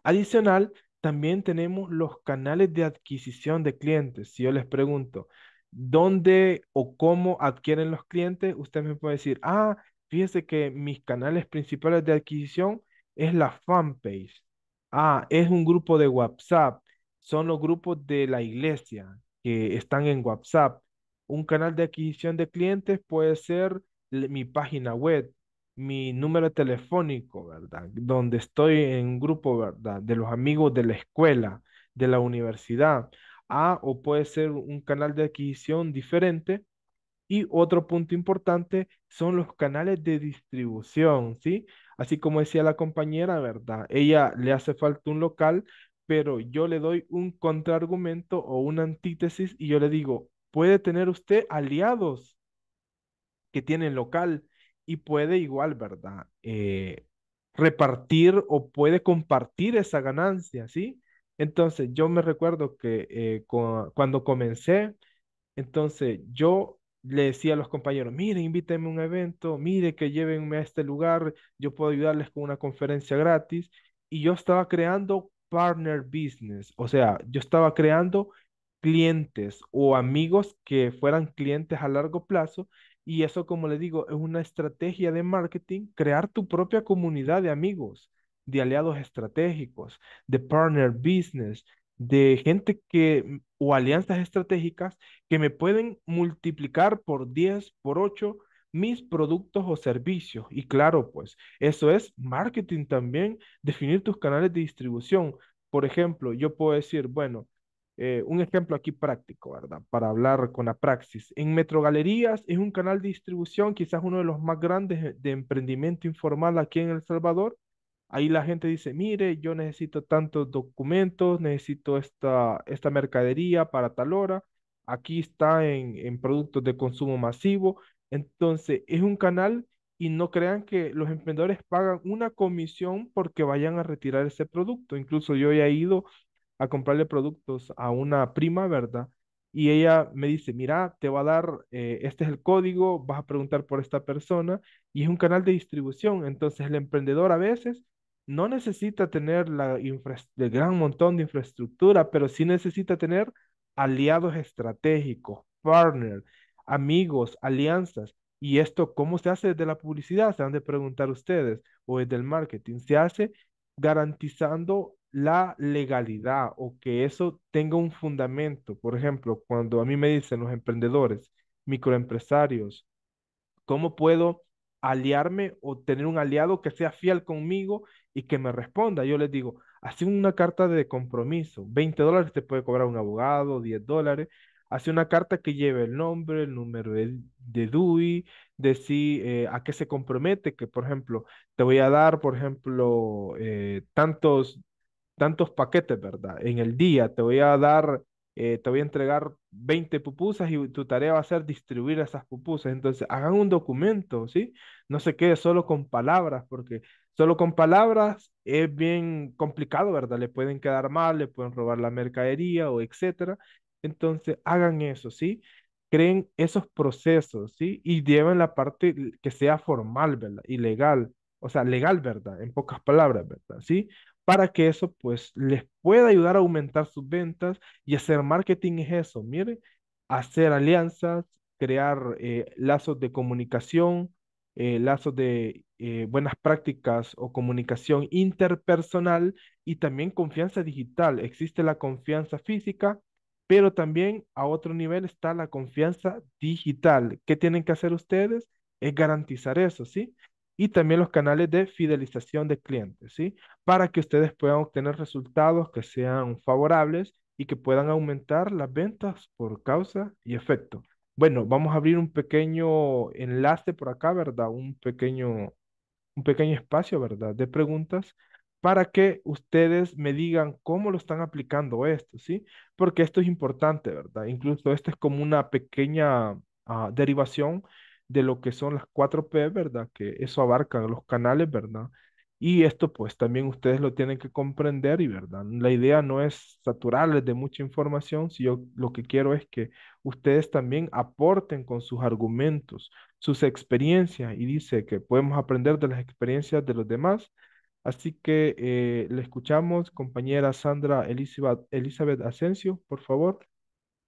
Adicional, también tenemos los canales de adquisición de clientes. Si yo les pregunto, ¿dónde o cómo adquieren los clientes? Usted me puede decir, ah, fíjese que mis canales principales de adquisición es la fanpage. Ah, es un grupo de WhatsApp. Son los grupos de la iglesia que están en WhatsApp. Un canal de adquisición de clientes puede ser mi página web, mi número telefónico, ¿verdad? Donde estoy en grupo, ¿verdad? De los amigos de la escuela, de la universidad. Ah, o puede ser un canal de adquisición diferente. Y otro punto importante son los canales de distribución, ¿sí? Así como decía la compañera, ¿verdad? Ella le hace falta un local, pero yo le doy un contraargumento o una antítesis y yo le digo, puede tener usted aliados que tienen local y puede igual, ¿verdad?
Eh,
repartir o puede compartir esa ganancia, ¿sí? Entonces, yo me recuerdo que eh, cuando comencé, entonces yo le decía a los compañeros, mire, invítenme a un evento, mire que llévenme a este lugar, yo puedo ayudarles con una conferencia gratis. Y yo estaba creando partner business, o sea, yo estaba creando clientes o amigos que fueran clientes a largo plazo. Y eso, como le digo, es una estrategia de marketing, crear tu propia comunidad de amigos, de aliados estratégicos, de partner business, de gente que mm, o alianzas estratégicas que me pueden multiplicar por 10, por 8 mis productos o servicios. Y claro, pues eso es marketing también, definir tus canales de distribución. Por ejemplo, yo puedo decir, bueno, eh, un ejemplo aquí práctico, ¿verdad? Para hablar con la praxis. En Metro Galerías es un canal de distribución, quizás uno de los más grandes e, de emprendimiento informal aquí en El Salvador. Ahí la gente dice, mire, yo necesito tantos documentos, necesito esta, esta mercadería para tal hora. Aquí está en, en productos de consumo masivo. Entonces, es un canal y no crean que los emprendedores pagan una comisión porque vayan a retirar ese producto. Incluso yo ya he ido a comprarle productos a una prima, ¿verdad? Y ella me dice, mira, te va a dar, eh, este es el código, vas a preguntar por esta persona y es un canal de distribución. Entonces el emprendedor a veces no necesita tener la el gran montón de infraestructura, pero sí necesita tener aliados estratégicos, partners, amigos, alianzas. ¿Y esto cómo se hace desde la publicidad? Se han de preguntar ustedes, o desde el marketing. Se hace garantizando la legalidad o que eso tenga un fundamento. Por ejemplo, cuando a mí me dicen los emprendedores, microempresarios, ¿cómo puedo aliarme o tener un aliado que sea fiel conmigo y que me responda? Yo les digo, hace una carta de compromiso, 20 dólares te puede cobrar un abogado, 10 dólares, hace una carta que lleve el nombre, el número de, de DUI, de si, eh, a qué se compromete, que por ejemplo, te voy a dar, por ejemplo, eh, tantos tantos paquetes, ¿verdad? En el día te voy a dar, eh, te voy a entregar 20 pupusas y tu tarea va a ser distribuir esas pupusas. Entonces, hagan un documento, ¿sí? No se quede solo con palabras, porque solo con palabras es bien complicado, ¿verdad? Le pueden quedar mal, le pueden robar la mercadería o etcétera. Entonces, hagan eso, ¿sí? Creen esos procesos, ¿sí? Y lleven la parte que sea formal, ¿verdad? Y legal. O sea, legal, ¿verdad? En pocas palabras, ¿verdad? ¿Sí? para que eso pues les pueda ayudar a aumentar sus ventas y hacer marketing es eso, mire hacer alianzas, crear eh, lazos de comunicación, eh, lazos de eh, buenas prácticas o comunicación interpersonal y también confianza digital. Existe la confianza física, pero también a otro nivel está la confianza digital. ¿Qué tienen que hacer ustedes? Es garantizar eso, ¿sí? y también los canales de fidelización de clientes, ¿sí? Para que ustedes puedan obtener resultados que sean favorables y que puedan aumentar las ventas por causa y efecto. Bueno, vamos a abrir un pequeño enlace por acá, ¿verdad? Un pequeño, un pequeño espacio, ¿verdad? De preguntas para que ustedes me digan cómo lo están aplicando esto, ¿sí? Porque esto es importante, ¿verdad? Incluso esto es como una pequeña ah, derivación de lo que son las cuatro p ¿verdad? Que eso abarca los canales, ¿verdad? Y esto pues también ustedes lo tienen que comprender y, ¿verdad? La idea no es saturarles de mucha información, si yo lo que quiero es que ustedes también aporten con sus argumentos, sus experiencias y dice que podemos aprender de las experiencias de los demás. Así que eh, le escuchamos, compañera Sandra Elizabeth, Elizabeth Asensio, por favor,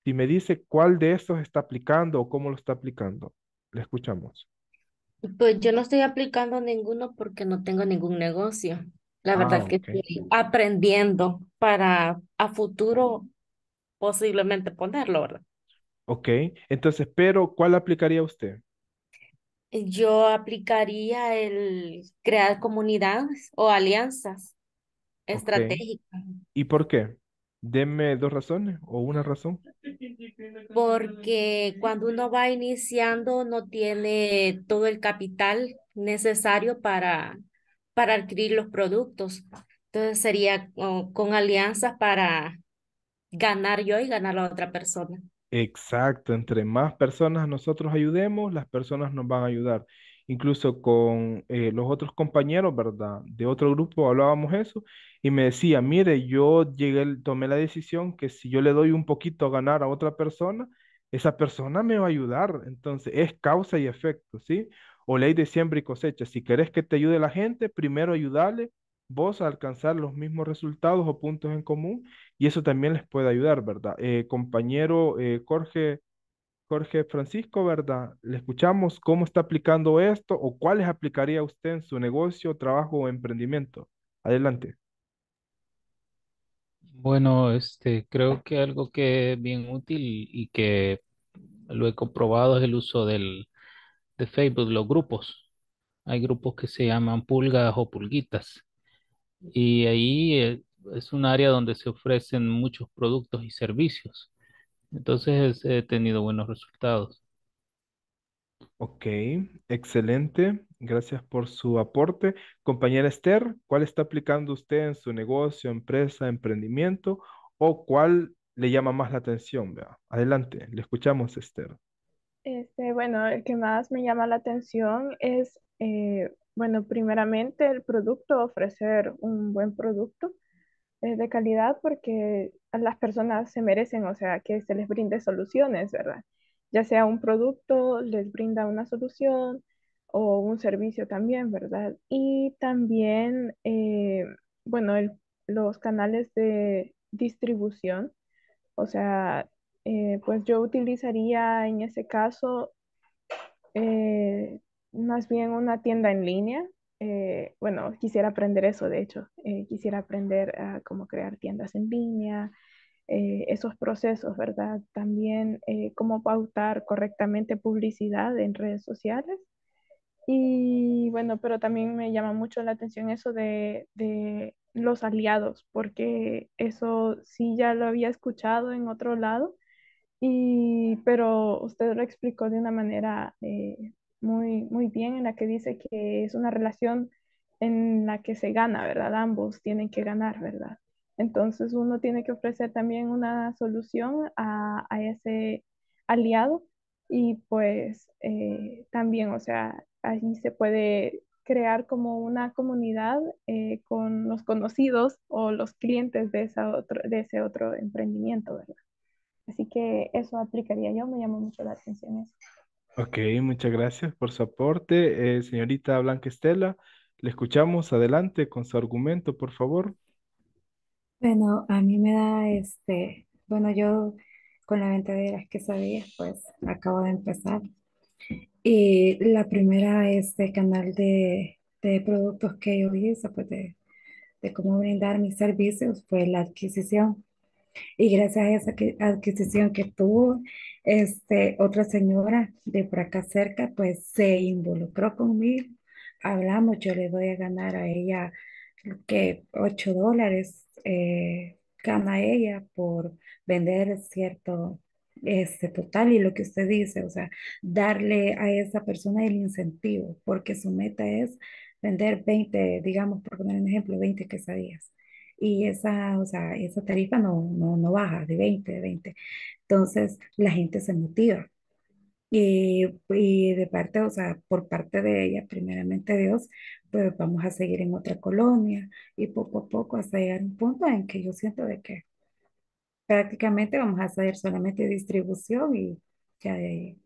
si me dice cuál de estos está aplicando o cómo lo está aplicando escuchamos.
Pues yo no estoy aplicando ninguno porque no tengo ningún negocio.
La ah, verdad es que estoy
aprendiendo para a futuro posiblemente ponerlo, ¿verdad?
Ok, entonces, pero ¿cuál aplicaría usted?
Yo aplicaría el crear comunidades o alianzas estratégicas.
¿Y por qué? Deme dos razones o una razón.
Porque cuando uno va iniciando no tiene todo el capital necesario para, para adquirir los productos. Entonces sería con alianzas para ganar yo y ganar a la otra persona.
Exacto, entre más personas nosotros ayudemos, las personas nos van a ayudar incluso con eh, los otros compañeros, ¿verdad? De otro grupo hablábamos eso y me decía, mire, yo llegué, tomé la decisión que si yo le doy un poquito a ganar a otra persona, esa persona me va a ayudar. Entonces, es causa y efecto, ¿sí? O ley de siembra y cosecha. Si querés que te ayude la gente, primero ayudale vos a alcanzar los mismos resultados o puntos en común y eso también les puede ayudar, ¿verdad? Eh, compañero eh, Jorge Jorge Francisco, ¿verdad? Le escuchamos cómo está aplicando esto o cuáles aplicaría usted en su negocio, trabajo
o emprendimiento. Adelante. Bueno, este, creo que algo que es bien útil y que lo he comprobado es el uso del, de Facebook, los grupos. Hay grupos que se llaman pulgas o pulguitas. Y ahí eh, es un área donde se ofrecen muchos productos y servicios entonces he tenido buenos resultados. Ok,
excelente. Gracias por su aporte. Compañera Esther, ¿cuál está aplicando usted en su negocio, empresa, emprendimiento o cuál le llama más la atención? Adelante, le escuchamos, Esther.
Este, bueno, el que más me llama la atención es, eh, bueno, primeramente el producto, ofrecer un buen producto eh, de calidad porque las personas se merecen, o sea, que se les brinde soluciones, ¿verdad? Ya sea un producto, les brinda una solución o un servicio también, ¿verdad? Y también, eh, bueno, los canales de distribución, o sea, eh, pues yo utilizaría en ese caso más bien una tienda en línea, eh, bueno, quisiera aprender eso, de hecho, eh, quisiera aprender a cómo crear tiendas en línea, eh, esos procesos, ¿verdad? También cómo pautar correctamente publicidad en redes sociales. Y bueno, pero también me llama mucho la atención eso de, los aliados, porque eso sí ya lo había escuchado en otro lado, pero usted lo explicó de una manera muy, bien en la que dice que es una relación en la que se gana, ¿verdad? Ambos tienen que ganar, ¿verdad? Entonces uno tiene que ofrecer también una solución a, ese aliado y pues eh, también, o sea, allí se puede crear como una comunidad eh, con los conocidos o los clientes de, esa de ese otro emprendimiento, ¿verdad? Así que eso aplicaría yo, me llama mucho la atención eso.
Ok, muchas gracias por su aporte. Eh, señorita Blanca Estela, le escuchamos adelante con su argumento, por favor.
Bueno, a mí me da este, bueno, yo con la venta de las sabía, pues acabo de empezar. Y la primera este canal de, productos que yo hice, pues de, de cómo brindar mis servicios, fue la adquisición. Y gracias a esa adquisición que tuvo, este, otra señora de por acá cerca, pues se involucró conmigo. Hablamos, yo le voy a ganar a ella que 8 dólares eh, gana ella por vender cierto este total y lo que usted dice, o sea, darle a esa persona el incentivo, porque su meta es vender 20, digamos, por poner un ejemplo, 20 quesadillas y esa, o sea, esa tarifa no, no, baja de 20, de 20. Entonces la gente se motiva. Y, de parte, o sea, por parte de ella, primeramente Dios, pues vamos a seguir en otra colonia y poco a poco hasta llegar a un punto en que yo siento de que prácticamente vamos a hacer solamente distribución y ya de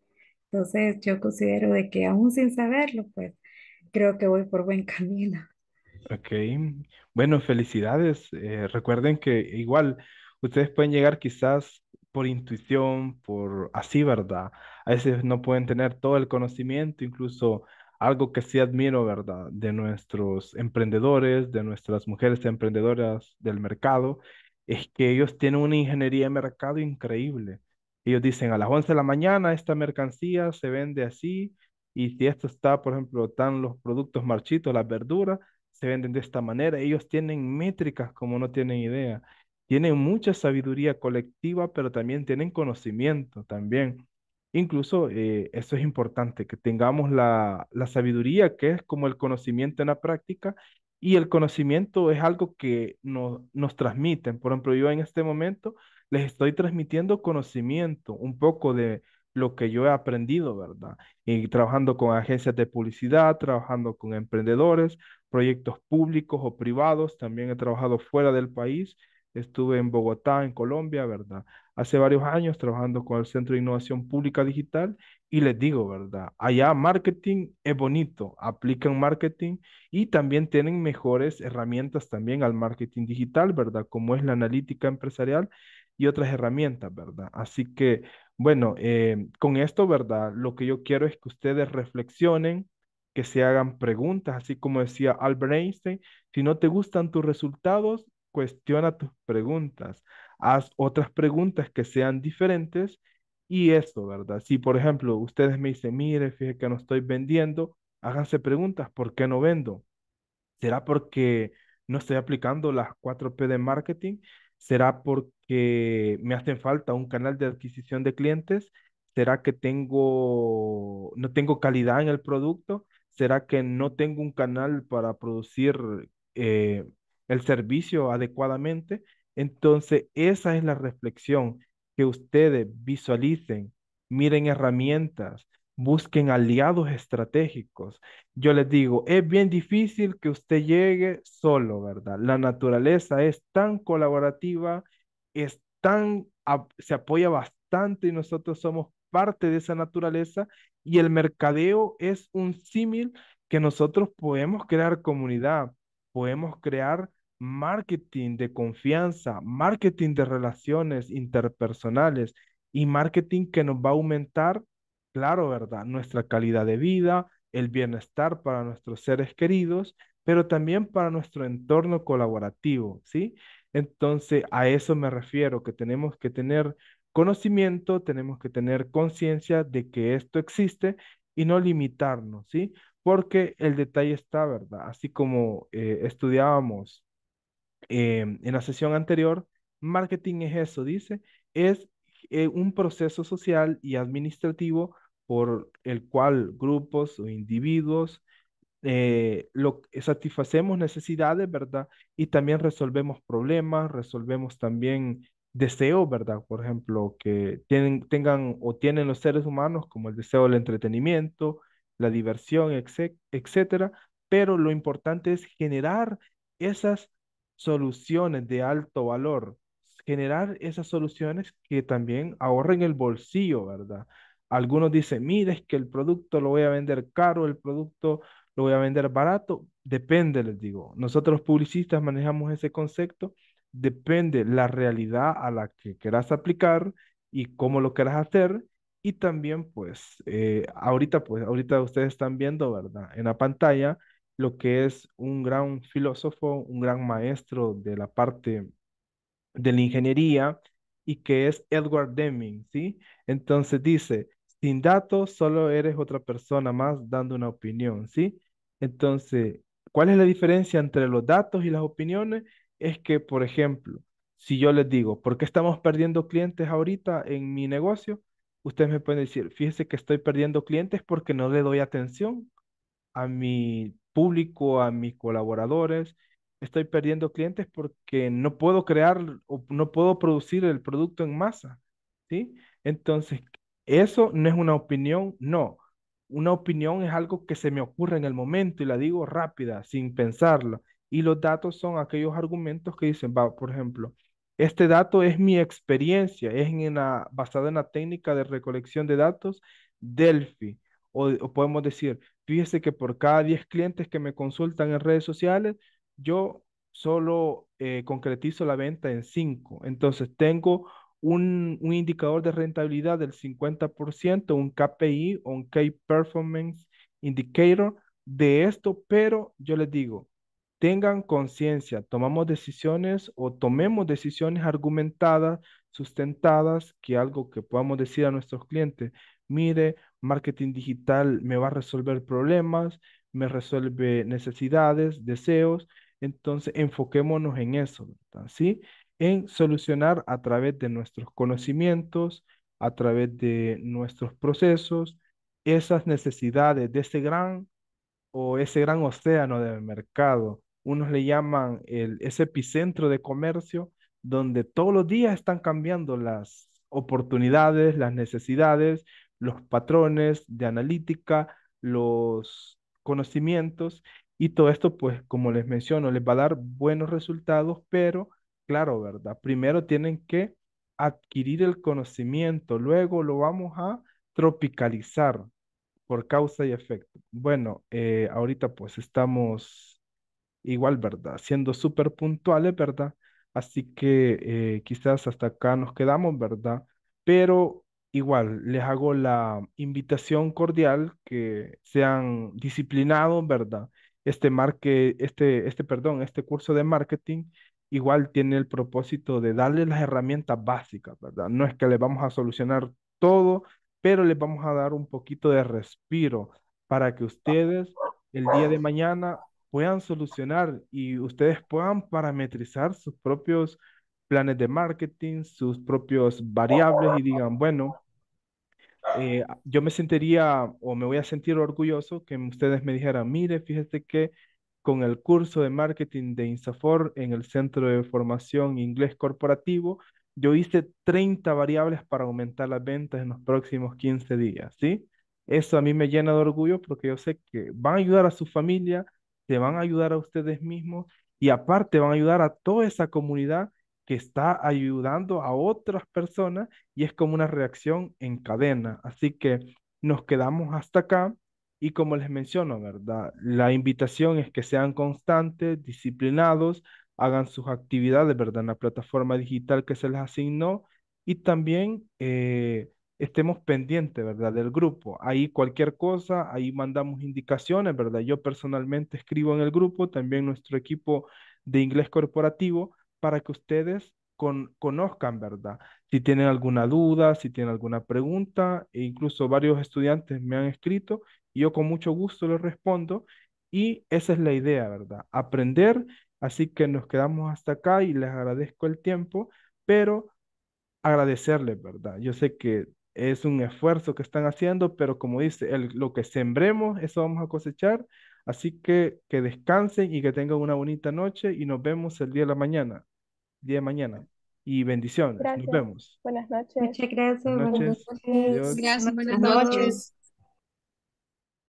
Entonces yo considero de que aún sin saberlo, pues creo que voy por buen camino.
Ok, bueno, felicidades. Eh, recuerden que igual ustedes pueden llegar quizás por intuición, por así, ¿verdad? A veces no pueden tener todo el conocimiento, incluso algo que sí admiro, ¿verdad? De nuestros emprendedores, de nuestras mujeres emprendedoras del mercado, es que ellos tienen una ingeniería de mercado increíble. Ellos dicen a las 11 de la mañana esta mercancía se vende así y si esto está, por ejemplo, están los productos marchitos, las verduras, se venden de esta manera. Ellos tienen métricas como no tienen idea. Tienen mucha sabiduría colectiva, pero también tienen conocimiento también. Incluso eh, eso es importante, que tengamos la, la sabiduría, que es como el conocimiento en la práctica, y el conocimiento es algo que nos, nos transmiten. Por ejemplo, yo en este momento les estoy transmitiendo conocimiento, un poco de lo que yo he aprendido, ¿verdad? Y trabajando con agencias de publicidad, trabajando con emprendedores, proyectos públicos o privados, también he trabajado fuera del país, estuve en Bogotá, en Colombia, ¿verdad? Hace varios años trabajando con el Centro de Innovación Pública Digital y les digo, ¿verdad? Allá marketing es bonito, aplican marketing y también tienen mejores herramientas también al marketing digital, ¿verdad? Como es la analítica empresarial y otras herramientas, ¿verdad? Así que, bueno, eh, con esto, ¿verdad? Lo que yo quiero es que ustedes reflexionen que se hagan preguntas, así como decía Albert Einstein, si no te gustan tus resultados, cuestiona tus preguntas, haz otras preguntas que sean diferentes y eso, ¿verdad? Si, por ejemplo, ustedes me dicen, mire, fíjese que no estoy vendiendo, háganse preguntas, ¿por qué no vendo? ¿Será porque no estoy aplicando las 4P de marketing? ¿Será porque me hacen falta un canal de adquisición de clientes? ¿Será que tengo, no tengo calidad en el producto? ¿Será que no tengo un canal para producir eh, el servicio adecuadamente? Entonces, esa es la reflexión, que ustedes visualicen, miren herramientas, busquen aliados estratégicos. Yo les digo, es bien difícil que usted llegue solo, ¿verdad? La naturaleza es tan colaborativa, es tan, se apoya bastante y nosotros somos parte de esa naturaleza y el mercadeo es un símil que nosotros podemos crear comunidad, podemos crear marketing de confianza, marketing de relaciones interpersonales y marketing que nos va a aumentar, claro, ¿verdad? Nuestra calidad de vida, el bienestar para nuestros seres queridos, pero también para nuestro entorno colaborativo, ¿sí? Entonces, a eso me refiero, que tenemos que tener conocimiento, tenemos que tener conciencia de que esto existe y no limitarnos, ¿sí? Porque el detalle está, ¿verdad? Así como eh, estudiábamos em, en la sesión anterior, marketing es eso, dice, es eh, un proceso social y administrativo por el cual grupos o individuos eh, lo, satisfacemos necesidades, ¿verdad? Y también resolvemos problemas, resolvemos también deseo, ¿verdad? Por ejemplo, que tienen, tengan o tienen los seres humanos, como el deseo del entretenimiento, la diversión, etcétera, pero lo importante es generar esas soluciones de alto valor, generar esas soluciones que también ahorren el bolsillo, ¿verdad? Algunos dicen, mire, es que el producto lo voy a vender caro, el producto lo voy a vender barato, depende, les digo. Nosotros publicistas manejamos ese concepto depende la realidad a la que quieras aplicar y cómo lo quieras hacer. Y también, pues, eh, ahorita, pues, ahorita ustedes están viendo, ¿verdad? En la pantalla, lo que es un gran filósofo, un gran maestro de la parte de la ingeniería y que es Edward Deming, ¿sí? Entonces dice, sin datos solo eres otra persona más dando una opinión, ¿sí? Entonces, ¿cuál es la diferencia entre los datos y las opiniones? es que, por ejemplo, si yo les digo, ¿por qué estamos perdiendo clientes ahorita en mi negocio? Ustedes me pueden decir, fíjese que estoy perdiendo clientes porque no le doy atención a mi público, a mis colaboradores. Estoy perdiendo clientes porque no puedo crear o no puedo producir el producto en masa, ¿sí? Entonces, eso no es una opinión, no. Una opinión es algo que se me ocurre en el momento y la digo rápida, sin pensarlo. Y los datos son aquellos argumentos que dicen, va, por ejemplo, este dato es mi experiencia, es en basada en la técnica de recolección de datos Delphi. O, podemos decir, fíjese que por cada 10 clientes que me consultan en redes sociales, yo solo eh, concretizo la venta en 5. Entonces tengo un, un, indicador de rentabilidad del 50%, un KPI, un Key Performance Indicator de esto, pero yo les digo, tengan conciencia, tomamos decisiones o tomemos decisiones argumentadas, sustentadas, que algo que podamos decir a nuestros clientes, mire, marketing digital me va a resolver problemas, me resuelve necesidades, deseos, entonces enfoquémonos en eso, ¿sí? En solucionar a través de nuestros conocimientos, a través de nuestros procesos, esas necesidades de ese gran o ese gran océano del mercado unos le llaman el, ese epicentro de comercio, donde todos los días están cambiando las oportunidades, las necesidades, los patrones de analítica, los conocimientos y todo esto, pues como les menciono, les va a dar buenos resultados, pero claro, ¿verdad? Primero tienen que adquirir el conocimiento, luego lo vamos a tropicalizar por causa y efecto. Bueno, eh, ahorita pues estamos igual, ¿verdad? Siendo súper puntuales, ¿verdad? Así que eh, quizás hasta acá nos quedamos, ¿verdad? Pero igual, les hago la invitación cordial que sean disciplinados, ¿verdad? Este, marque, este, este, perdón, este curso de marketing igual tiene el propósito de darle las herramientas básicas, ¿verdad? No es que le vamos a solucionar todo, pero les vamos a dar un poquito de respiro para que ah. ustedes el día de mañana puedan solucionar y ustedes puedan parametrizar sus propios planes de marketing, sus propios variables y digan, bueno, eh, yo me sentiría o me voy a sentir orgulloso que ustedes me dijeran, mire, fíjese que con el curso de marketing de Insafor en el Centro de Formación Inglés Corporativo, yo hice 30 variables para aumentar las ventas en los próximos 15 días, ¿sí? Eso a mí me llena de orgullo porque yo sé que van a ayudar a su familia, se van a ayudar a ustedes mismos y aparte van a ayudar a toda esa comunidad que está ayudando a otras personas y es como una reacción en cadena. Así que nos quedamos hasta acá y como les menciono, ¿verdad? La invitación es que sean constantes, disciplinados, hagan sus actividades, ¿verdad? En la plataforma digital que se les asignó y también eh, estemos pendientes, ¿verdad? Del grupo. Ahí cualquier cosa, ahí mandamos indicaciones, ¿verdad? Yo personalmente escribo en el grupo, también nuestro equipo de inglés corporativo, para que ustedes con, conozcan, ¿verdad? Si tienen alguna duda, si tienen alguna pregunta, e incluso varios estudiantes me han escrito y yo con mucho gusto les respondo. Y esa es la idea, ¿verdad? Aprender. Así que nos quedamos hasta acá y les agradezco el tiempo, pero agradecerles, ¿verdad? Yo sé que es un esfuerzo que están haciendo, pero como dice, el, lo que sembremos, eso vamos a cosechar. Así que que descansen y que tengan una bonita noche y nos vemos el día de la mañana. Día de mañana. Y bendiciones. Nos vemos.
Buenas noches. Muchas
Gracias. Buenas noches.